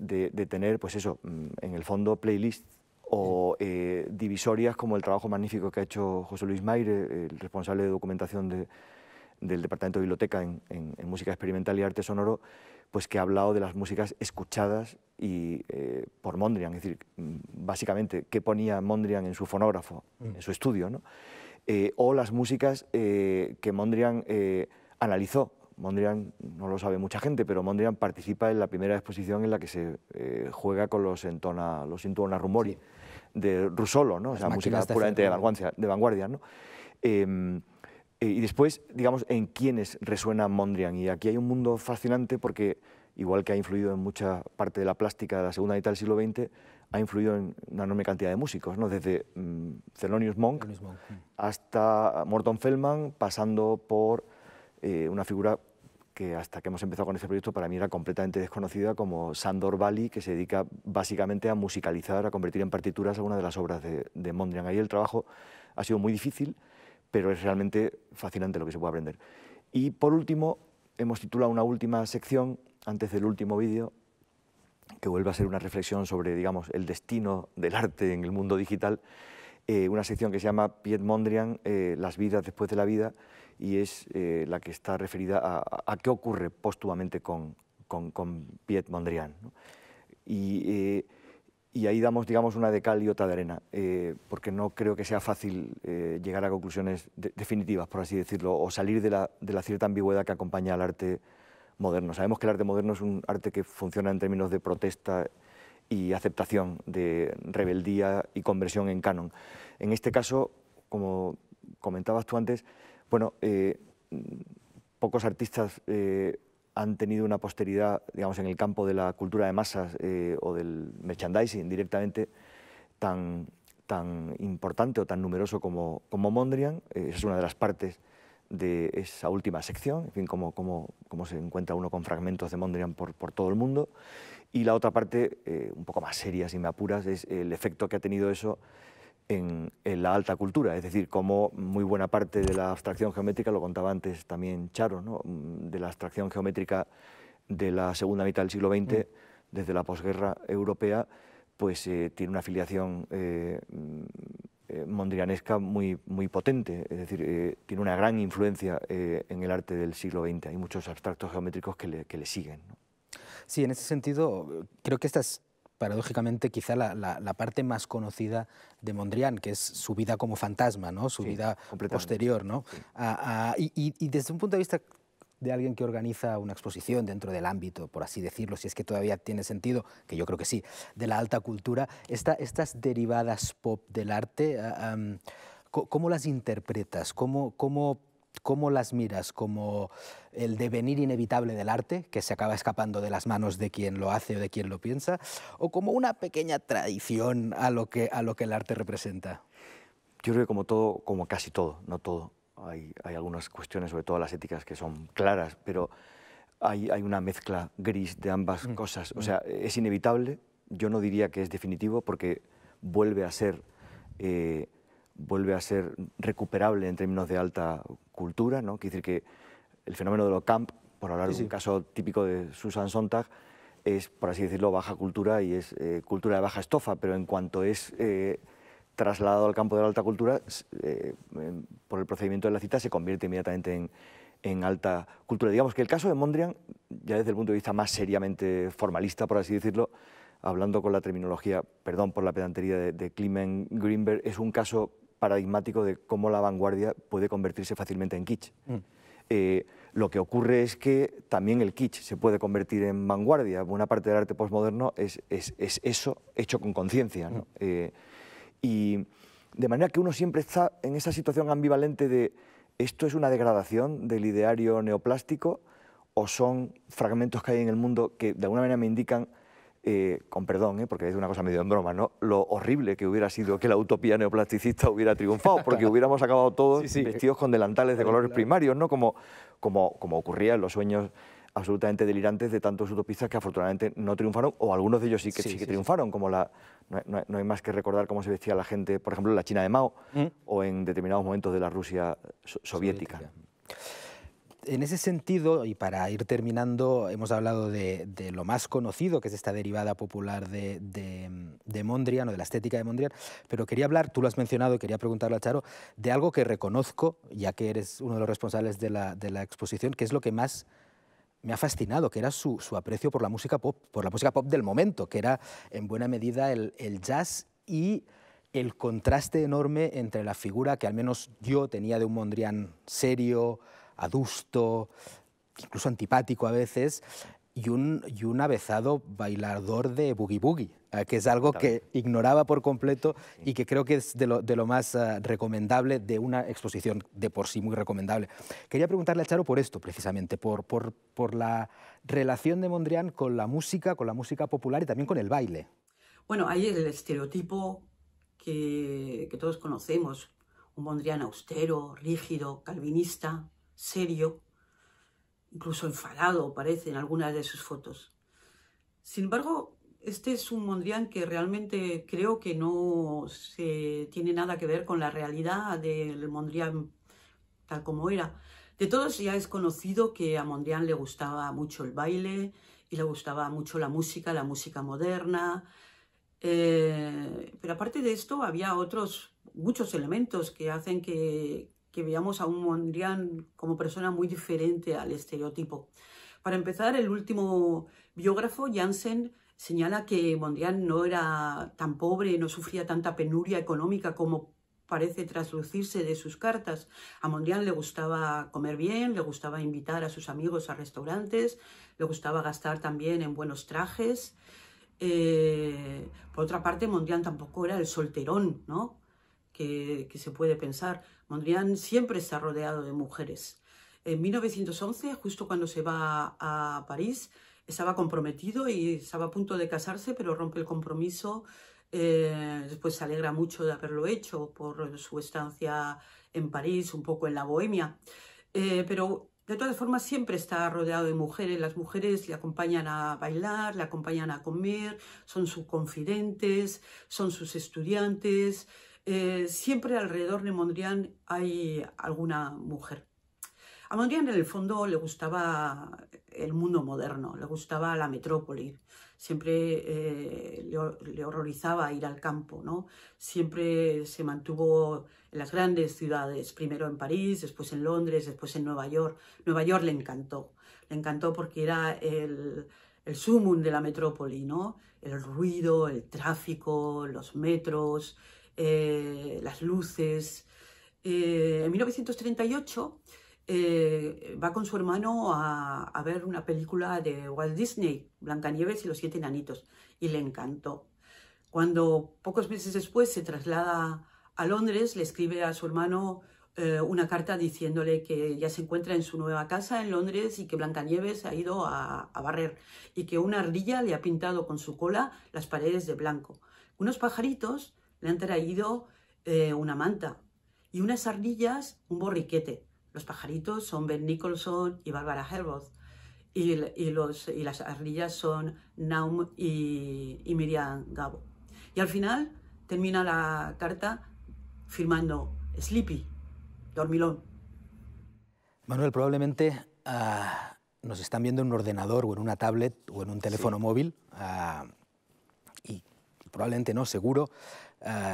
tener, pues eso, mm, en el fondo, playlists o divisorias como el trabajo magnífico que ha hecho José Luis Maire, el responsable de documentación de, del Departamento de Biblioteca en, Música Experimental y Arte Sonoro, pues que ha hablado de las músicas escuchadas y, eh, por Mondrian, es decir, mm, básicamente, qué ponía Mondrian en su fonógrafo, mm. en su estudio, ¿no? Eh, o las músicas eh, que Mondrian analizó. Mondrian, no lo sabe mucha gente, pero Mondrian participa en la primera exposición en la que se juega con los entona, los intona rumori de Rusolo, ¿no? o sea, música puramente de, vanguardia, de vanguardia ¿no? Em, eh, y después, digamos, en quiénes resuena Mondrian. Y aquí hay un mundo fascinante porque, igual que ha influido en mucha parte de la plástica de la segunda mitad del siglo XX, ha influido en una enorme cantidad de músicos, ¿no? desde mm, Thelonious Monk, hasta Morton Feldman, pasando por eh, una figura que hasta que hemos empezado con este proyecto para mí era completamente desconocida como Sandor Bali, que se dedica básicamente a musicalizar, a convertir en partituras algunas de las obras de, de Mondrian. Ahí el trabajo ha sido muy difícil, pero es realmente fascinante lo que se puede aprender. Y por último, hemos titulado una última sección, antes del último vídeo, que vuelve a ser una reflexión sobre, digamos, el destino del arte en el mundo digital, eh, una sección que se llama Piet Mondrian, eh, Las vidas después de la vida, y es eh, la que está referida a, qué ocurre póstumamente con, con, Piet Mondrian. Y y ahí damos, digamos, una de cal y otra de arena, eh, porque no creo que sea fácil eh, llegar a conclusiones definitivas, por así decirlo, o salir de la, de la, cierta ambigüedad que acompaña al arte moderno. Sabemos que el arte moderno es un arte que funciona en términos de protesta y aceptación, de rebeldía y conversión en canon. En este caso, como comentabas tú antes, bueno, eh, pocos artistas han tenido una posteridad, digamos, en el campo de la cultura de masas eh, o del merchandising directamente tan, tan importante o tan numeroso como, como Mondrian. Esa eh, es una de las partes de esa última sección, en fin, cómo, se encuentra uno con fragmentos de Mondrian por, por todo el mundo. Y la otra parte, eh, un poco más seria, si me apuras, es el efecto que ha tenido eso en, la alta cultura, es decir, como muy buena parte de la abstracción geométrica, lo contaba antes también Charo, ¿no? Mm, de la abstracción geométrica de la segunda mitad del siglo XX, mm. desde la posguerra europea, pues eh, tiene una afiliación eh, mm, eh, mondrianesca muy, muy potente, es decir, tiene una gran influencia en el arte del siglo XX, hay muchos abstractos geométricos que le, siguen. Sí, en ese sentido, creo que estas paradójicamente quizá la, parte más conocida de Mondrian, que es su vida como fantasma, ¿no? su vida posterior. ¿no? y, desde un punto de vista de alguien que organiza una exposición dentro del ámbito, por así decirlo, si es que todavía tiene sentido, que yo creo que sí, de la alta cultura, estas derivadas pop del arte, ah, ¿cómo las interpretas? ¿Cómo, cómo ¿Cómo las miras? ¿Como el devenir inevitable del arte, que se acaba escapando de las manos de quien lo hace o de quien lo piensa? ¿O como una pequeña tradición a lo que, a lo que el arte representa? Yo creo que como todo, como casi todo, no todo. Hay, algunas cuestiones, sobre todo las éticas, que son claras, pero hay, hay una mezcla gris de ambas mm, cosas. O mm. sea, es inevitable, yo no diría que es definitivo, porque vuelve a ser... Eh, vuelve a ser recuperable en términos de alta cultura, ¿no? Quiere decir que el fenómeno de lo camp, por hablar de un caso típico de Susan Sontag, es, por así decirlo, baja cultura y es eh, cultura de baja estofa, pero en cuanto es eh, trasladado al campo de la alta cultura, eh, em, por el procedimiento de la cita, se convierte inmediatamente en, alta cultura. Digamos que el caso de Mondrian, ya desde el punto de vista más seriamente formalista, por así decirlo, hablando con la terminología, perdón por la pedantería de, de Clement Greenberg, es un caso paradigmático de cómo la vanguardia puede convertirse fácilmente en kitsch. Mm. Eh, lo que ocurre es que también el kitsch se puede convertir en vanguardia. Buena parte del arte postmoderno es, eso hecho con conciencia. Mm. Eh, y de manera que uno siempre está en esa situación ambivalente de esto es una degradación del ideario neoplástico o son fragmentos que hay en el mundo que de alguna manera me indican eh, con perdón, eh, porque es una cosa medio en broma, ¿no? lo horrible que hubiera sido que la utopía neoplasticista hubiera triunfado, <laughs> porque hubiéramos acabado todos vestidos con delantales de colores primarios, ¿no? como, como, como ocurría en los sueños absolutamente delirantes de tantos utopistas que afortunadamente no triunfaron, o algunos de ellos sí que, sí, triunfaron, como la... No, hay más que recordar cómo se vestía la gente, por ejemplo, en la China de Mao, mm. o en determinados momentos de la Rusia soviética en ese sentido, y para ir terminando, hemos hablado de, lo más conocido, que es esta derivada popular de, de, mm, de, Mondrian o de la estética de Mondrian, pero quería hablar, tú lo has mencionado, y quería preguntarle a Charo, de algo que reconozco, ya que eres uno de los responsables de la, exposición, que es lo que más me ha fascinado, que era su, aprecio por la música pop, por la música pop del momento, que era en buena medida el, el, jazz y el contraste enorme entre la figura que al menos yo tenía de un Mondrian serio, adusto, incluso antipático a veces, y un, y un avezado bailador de boogie boogie, eh, que es algo que ignoraba por completo y que creo que es de lo, de lo más eh, recomendable de una exposición de por sí muy recomendable. Quería preguntarle a Charo por esto, precisamente, por, por, por la relación de Mondrian con la música, con la música popular y también con el baile. Bueno, hay el estereotipo que, que todos conocemos, un Mondrian austero, rígido, calvinista, serio, incluso enfadado parece en algunas de sus fotos. Sin embargo, este es un Mondrian que realmente creo que no se tiene nada que ver con la realidad del Mondrian tal como era. De todos ya es conocido que a Mondrian le gustaba mucho el baile y le gustaba mucho la música, la música moderna. Eh, pero aparte de esto había otros muchos elementos que hacen que, que veamos a un Mondrian como persona muy diferente al estereotipo. Para empezar, el último biógrafo, Janssen, señala que Mondrian no era tan pobre, no sufría tanta penuria económica como parece traslucirse de sus cartas. A Mondrian le gustaba comer bien, le gustaba invitar a sus amigos a restaurantes, le gustaba gastar también en buenos trajes. Eh, por otra parte, Mondrian tampoco era el solterón, ¿no? que, se puede pensar. Mondrian siempre está rodeado de mujeres. En 1911, justo cuando se va a París, estaba comprometido y estaba a punto de casarse, pero rompe el compromiso. Eh, después se alegra mucho de haberlo hecho por su estancia en París, un poco en la Bohemia. Eh, pero de todas formas siempre está rodeado de mujeres. Las mujeres le acompañan a bailar, le acompañan a comer, son sus confidentes, son sus estudiantes. Eh, siempre alrededor de Mondrian hay alguna mujer. A Mondrian en el fondo le gustaba el mundo moderno, le gustaba la metrópoli, siempre eh, le, horrorizaba ir al campo, ¿no? Siempre se mantuvo en las grandes ciudades, primero en París, después en Londres, después en Nueva York. Nueva York le encantó, le encantó porque era el, el sumum de la metrópoli, ¿no? El ruido, el tráfico, los metros, eh, las luces. Eh, en 1938 eh, va con su hermano a, ver una película de Walt Disney, Blancanieves y los siete enanitos, y le encantó. Cuando pocos meses después se traslada a Londres, le escribe a su hermano una carta diciéndole que ya se encuentra en su nueva casa en Londres y que Blancanieves ha ido a, a, barrer y que una ardilla le ha pintado con su cola las paredes de blanco. Unos pajaritos le han traído eh, una manta y unas ardillas, un borriquete. Los pajaritos son Ben Nicholson y Barbara Herboth. Y, y, las ardillas son Naum y, Miriam Gabo. Y al final termina la carta firmando Sleepy, dormilón. Manuel, probablemente ah, nos están viendo en un ordenador o en una tablet o en un teléfono móvil, ah, y probablemente no, seguro,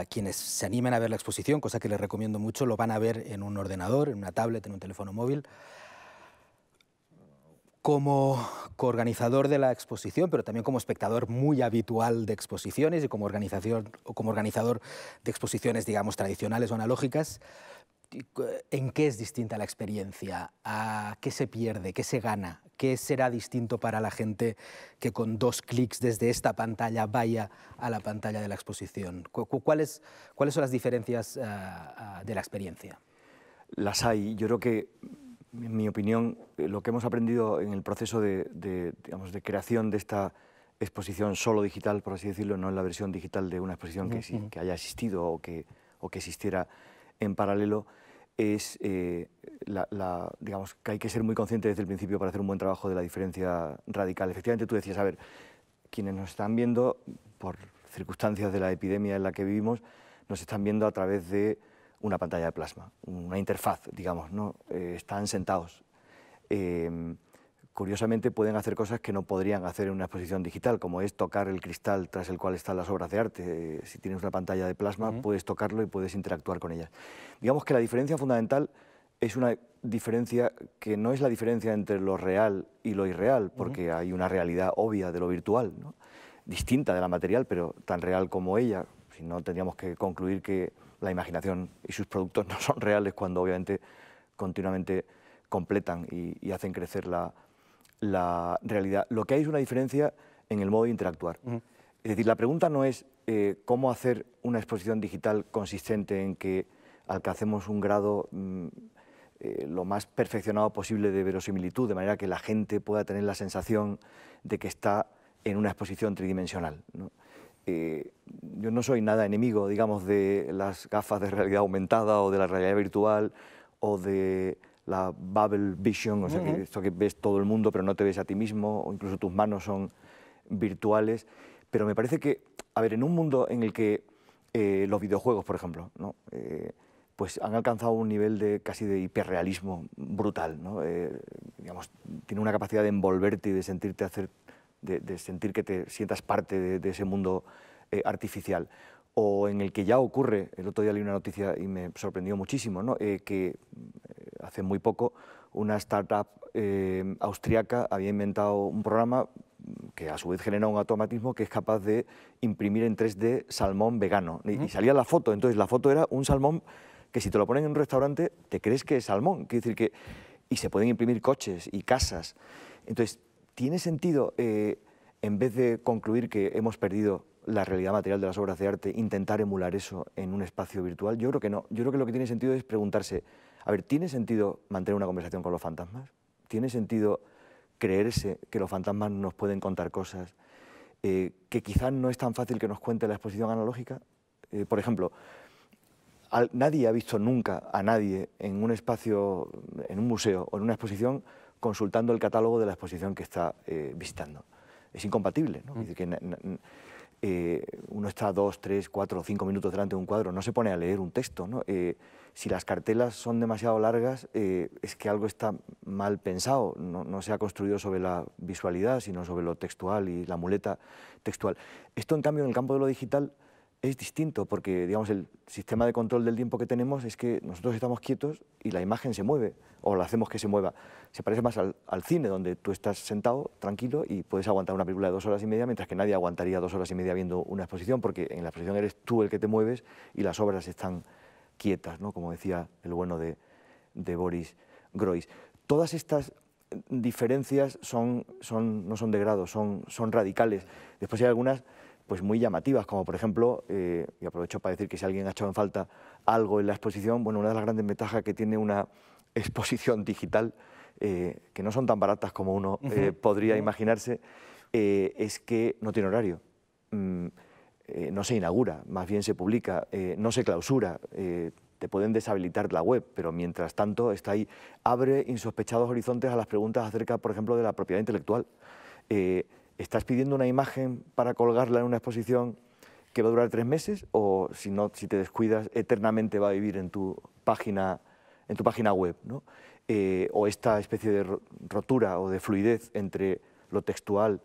quienes se animen a ver la exposición, cosa que les recomiendo mucho, lo van a ver en un ordenador, en una tablet, en un teléfono móvil. Como coorganizador de la exposición, pero también como espectador muy habitual de exposiciones y como, organización, como organizador de exposiciones, digamos, tradicionales o analógicas, en qué es distinta la experiencia, a qué se pierde, qué se gana, qué será distinto para la gente que con dos clics desde esta pantalla vaya a la pantalla de la exposición. ¿Cuáles, cuáles son las diferencias ah, ah, de la experiencia? Las hay. Yo creo que, en mi opinión, lo que hemos aprendido en el proceso de, digamos, de creación de esta exposición solo digital, por así decirlo, no en la versión digital de una exposición que que, que, haya existido o que, o que existiera en paralelo es eh, la, digamos, que hay que ser muy consciente desde el principio para hacer un buen trabajo de la diferencia radical. Efectivamente, tú decías, a ver, quienes nos están viendo, por circunstancias de la epidemia en la que vivimos, nos están viendo a través de una pantalla de plasma, una interfaz, digamos, ¿no? Eh, están sentados. Eh, curiosamente pueden hacer cosas que no podrían hacer en una exposición digital, como es tocar el cristal tras el cual están las obras de arte. Eh, si tienes una pantalla de plasma, puedes tocarlo y puedes interactuar con ellas. Digamos que la diferencia fundamental es una diferencia que no es la diferencia entre lo real y lo irreal, porque hay una realidad obvia de lo virtual, distinta de la material, pero tan real como ella. Si no, tendríamos que concluir que la imaginación y sus productos <laughs> no son reales cuando obviamente continuamente completan y hacen crecer la, la realidad. Lo que hay es una diferencia en el modo de interactuar. Es decir, la pregunta no es eh, cómo hacer una exposición digital consistente en que alcancemos un grado mm, eh, lo más perfeccionado posible de verosimilitud, de manera que la gente pueda tener la sensación de que está en una exposición tridimensional. Eh, yo no soy nada enemigo, digamos, de las gafas de realidad aumentada o de la realidad virtual o de la bubble vision, o sea, que esto que ves todo el mundo pero no te ves a ti mismo, o incluso tus manos son virtuales. Pero me parece que, a ver, en un mundo en el que eh, los videojuegos, por ejemplo, ¿no? Eh, pues han alcanzado un nivel de casi de hiperrealismo brutal, ¿no? Eh, digamos, tiene una capacidad de envolverte y de sentirte hacer, de, sentir que te sientas parte de ese mundo artificial o en el que ya ocurre, el otro día leí una noticia y me sorprendió muchísimo, ¿no? Eh, que eh, hace muy poco una startup eh, austriaca había inventado un programa que a su vez genera un automatismo que es capaz de imprimir en 3D salmón vegano. Y, salía la foto, entonces la foto era un salmón que si te lo ponen en un restaurante te crees que es salmón. Quiere decir que, y se pueden imprimir coches y casas. Entonces, ¿tiene sentido, en vez de concluir que hemos perdido la realidad material de las obras de arte, intentar emular eso en un espacio virtual? Yo creo que no. Yo creo que lo que tiene sentido es preguntarse, a ver, ¿tiene sentido mantener una conversación con los fantasmas? ¿Tiene sentido creerse que los fantasmas nos pueden contar cosas eh, que quizás no es tan fácil que nos cuente la exposición analógica? Eh, por ejemplo, nadie ha visto nunca a nadie en un espacio, en un museo o en una exposición consultando el catálogo de la exposición que está eh, visitando. Es incompatible. ¿no? Mm. Eh, uno está dos, tres, cuatro o cinco minutos delante de un cuadro, no se pone a leer un texto. Eh, si las cartelas son demasiado largas, eh, es que algo está mal pensado, no, se ha construido sobre la visualidad, sino sobre lo textual y la muleta textual. Esto, en cambio, en el campo de lo digital es distinto porque digamos, el sistema de control del tiempo que tenemos es que nosotros estamos quietos y la imagen se mueve o la hacemos que se mueva. Se parece más al, cine donde tú estás sentado tranquilo y puedes aguantar una película de dos horas y media mientras que nadie aguantaría dos horas y media viendo una exposición porque en la exposición eres tú el que te mueves y las obras están quietas, ¿no? como decía el bueno de, Boris Groys. Todas estas diferencias son, son, no son de grado, son, son radicales. Después hay algunas pues muy llamativas, como por ejemplo, eh, y aprovecho para decir que si alguien ha echado en falta algo en la exposición, bueno, una de las grandes ventajas que tiene una <laughs> exposición digital, eh, que no son tan baratas como uno eh, podría imaginarse, es que no tiene horario. Mm, no se inaugura, más bien se publica, no se clausura te pueden deshabilitar la web, pero mientras tanto está ahí, abre insospechados horizontes a las preguntas acerca, por ejemplo, de la propiedad intelectual estás pidiendo una imagen para colgarla en una exposición que va a durar tres meses o si no, si te descuidas, eternamente va a vivir en tu página, en tu página web. Eh, o esta especie de rotura o de fluidez entre lo textual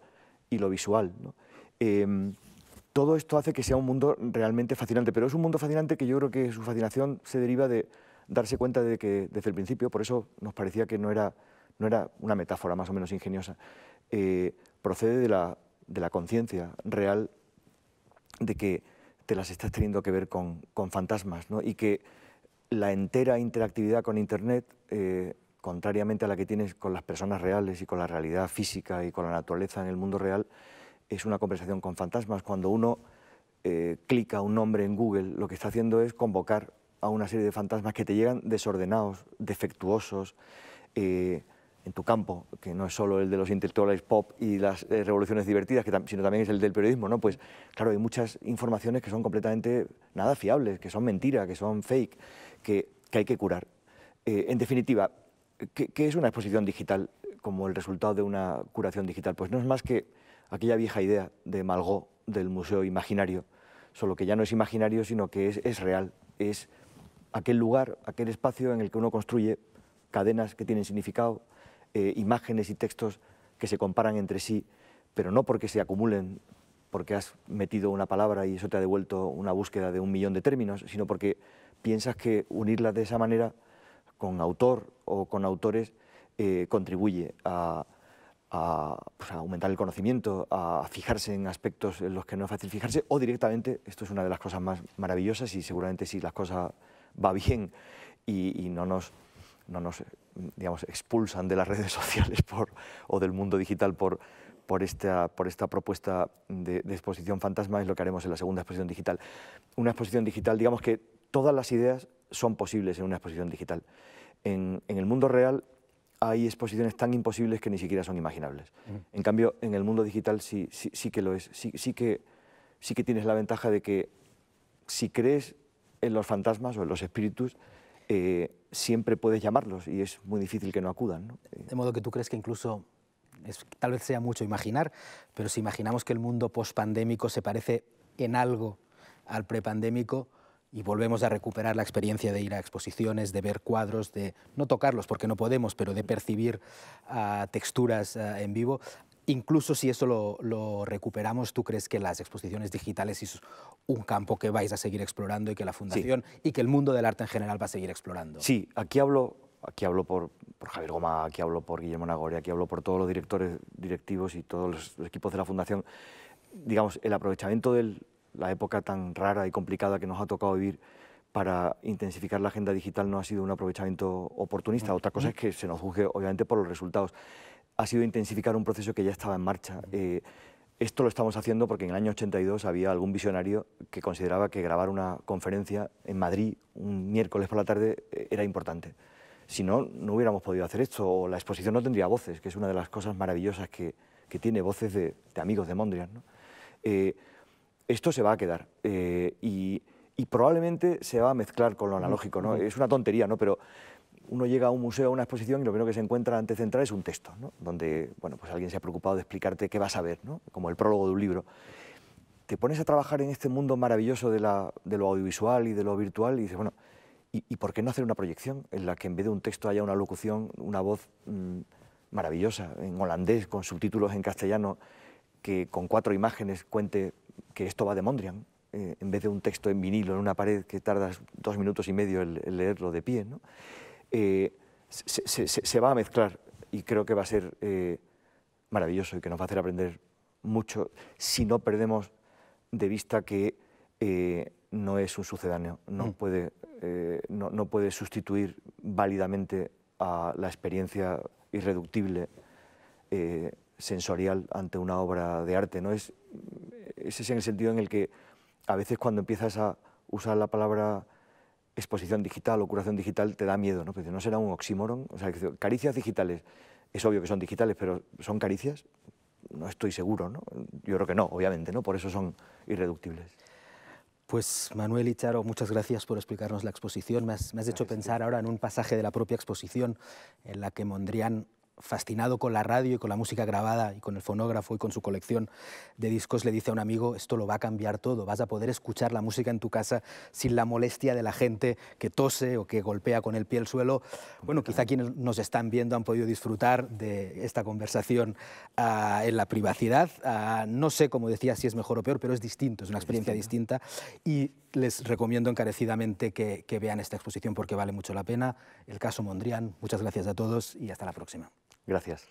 y lo visual. Em, todo esto hace que sea un mundo realmente fascinante, pero es un mundo fascinante que yo creo que su fascinación se deriva de darse cuenta de que desde el principio, por eso nos parecía que no era, no era una metáfora más o menos ingeniosa, eh, procede de la, conciencia real de que te las estás teniendo que ver con, fantasmas y que la entera interactividad con Internet, eh, contrariamente a la que tienes con las personas reales y con la realidad física y con la naturaleza en el mundo real, es una conversación con fantasmas. Cuando uno eh, clica un nombre en Google, lo que está haciendo es convocar a una serie de fantasmas que te llegan desordenados, defectuosos, eh, en tu campo, que no es solo el de los intelectuales pop y las eh, revoluciones divertidas, sino también es el del periodismo, ¿no? Pues claro, hay muchas informaciones que son completamente nada fiables, que son mentiras, que son fake, que, hay que curar. Eh, en definitiva, ¿qué, es una exposición digital como el resultado de una curación digital? Pues no es más que aquella vieja idea de Malgó, del museo imaginario, solo que ya no es imaginario, sino que es real, es aquel lugar, aquel espacio en el que uno construye cadenas que tienen significado, eh, imágenes y textos que se comparan entre sí, pero no porque se acumulen, porque has metido una palabra y eso te ha devuelto una búsqueda de un millón de términos, sino porque piensas que unirlas de esa manera con autor o con autores eh, contribuye pues a, aumentar el conocimiento, a fijarse en aspectos en los que no es fácil fijarse, o directamente, esto es una de las cosas más maravillosas y seguramente si las cosas va bien y no nos no nos digamos, expulsan de las redes <laughs> sociales o del mundo digital por, por, esta, propuesta de, exposición fantasma, es lo que haremos en la segunda exposición digital. Una exposición digital, digamos que todas las ideas son posibles en una exposición digital. En, el mundo real hay exposiciones tan imposibles que ni siquiera son imaginables. En cambio, en el mundo digital sí, que lo es, sí, que, sí que tienes la ventaja de que si crees en los fantasmas o en los espíritus, eh, siempre puedes llamarlos y es muy difícil que no acudan. Eh, de modo que tú crees que incluso, es, tal vez sea mucho imaginar, pero si imaginamos que el mundo pospandémico se parece en algo al prepandémico y volvemos a recuperar la experiencia de ir a exposiciones, de ver cuadros, de no tocarlos porque no podemos, pero de percibir ah, texturas ah, en vivo, Incluso si eso lo, recuperamos, ¿tú crees que las exposiciones digitales es un campo que vais a seguir explorando y que la Fundación y que el mundo del arte en general va a seguir explorando? Sí, aquí hablo, aquí hablo por, Javier Goma, aquí hablo por Guillermo Nagore, aquí hablo por todos los directores directivos y todos los, los equipos de la Fundación. Digamos, el aprovechamiento de la época tan rara y complicada que nos ha tocado vivir para intensificar la agenda digital no ha sido un aprovechamiento oportunista. Otra cosa es que se nos juzgue, obviamente, por los resultados ha sido intensificar un proceso que ya estaba en marcha. Eh, esto lo estamos haciendo porque en el año 82 había algún visionario que consideraba que grabar una conferencia en Madrid un miércoles por la tarde eh, era importante. Si no, no hubiéramos podido hacer esto, o la exposición no tendría voces, que es una de las cosas maravillosas que, tiene voces de, amigos de Mondrian. Eh, esto se va a quedar y, probablemente se va a mezclar con lo analógico. ¿no? Es una tontería, ¿no? pero uno llega a un museo, a una exposición y lo primero que se encuentra antes de es un texto, donde bueno, pues alguien se ha preocupado de explicarte qué vas a ver, ¿no? como el prólogo de un libro. Te pones a trabajar en este mundo maravilloso de, lo audiovisual y de lo virtual y dices, bueno, ¿y, por qué no hacer una proyección en la que en vez de un texto haya una locución, una voz mm, maravillosa, en holandés, con subtítulos en castellano, que con cuatro imágenes cuente que esto va de Mondrian, eh, en vez de un texto en vinilo, en una pared que tardas dos minutos y medio en leerlo de pie? ¿no? Eh, se, va a mezclar y creo que va a ser eh, maravilloso y que nos va a hacer aprender mucho si no perdemos de vista que eh, no es un sucedáneo, no, mm. puede, no, puede sustituir válidamente a la experiencia irreductible sensorial ante una obra de arte. ¿no? Es, en el sentido en el que a veces cuando empiezas a usar la palabra exposición digital o curación digital te da miedo, ¿no? Porque no será un oxímoron. caricias digitales, es obvio que son digitales, pero ¿son caricias? No estoy seguro, ¿no? Yo creo que no, obviamente, ¿no? Por eso son irreductibles. Pues Manuel y Charo, muchas gracias por explicarnos la exposición. Me has, hecho pensar ahora en un pasaje de la propia exposición en la que Mondrian fascinado con la radio y con la música grabada y con el fonógrafo y con su colección de discos, le dice a un amigo, esto lo va a cambiar todo, vas a poder escuchar la música en tu casa sin la molestia de la gente que tose o que golpea con el pie el suelo. Bueno, quizá quienes nos están viendo han podido disfrutar de esta conversación ah, en la privacidad. Ah, no sé, como decía, si es mejor o peor, pero es distinto, es una experiencia distinta. y les recomiendo encarecidamente que, que vean esta exposición porque vale mucho la pena. El caso Mondrian, muchas gracias a todos y hasta la próxima. Gracias.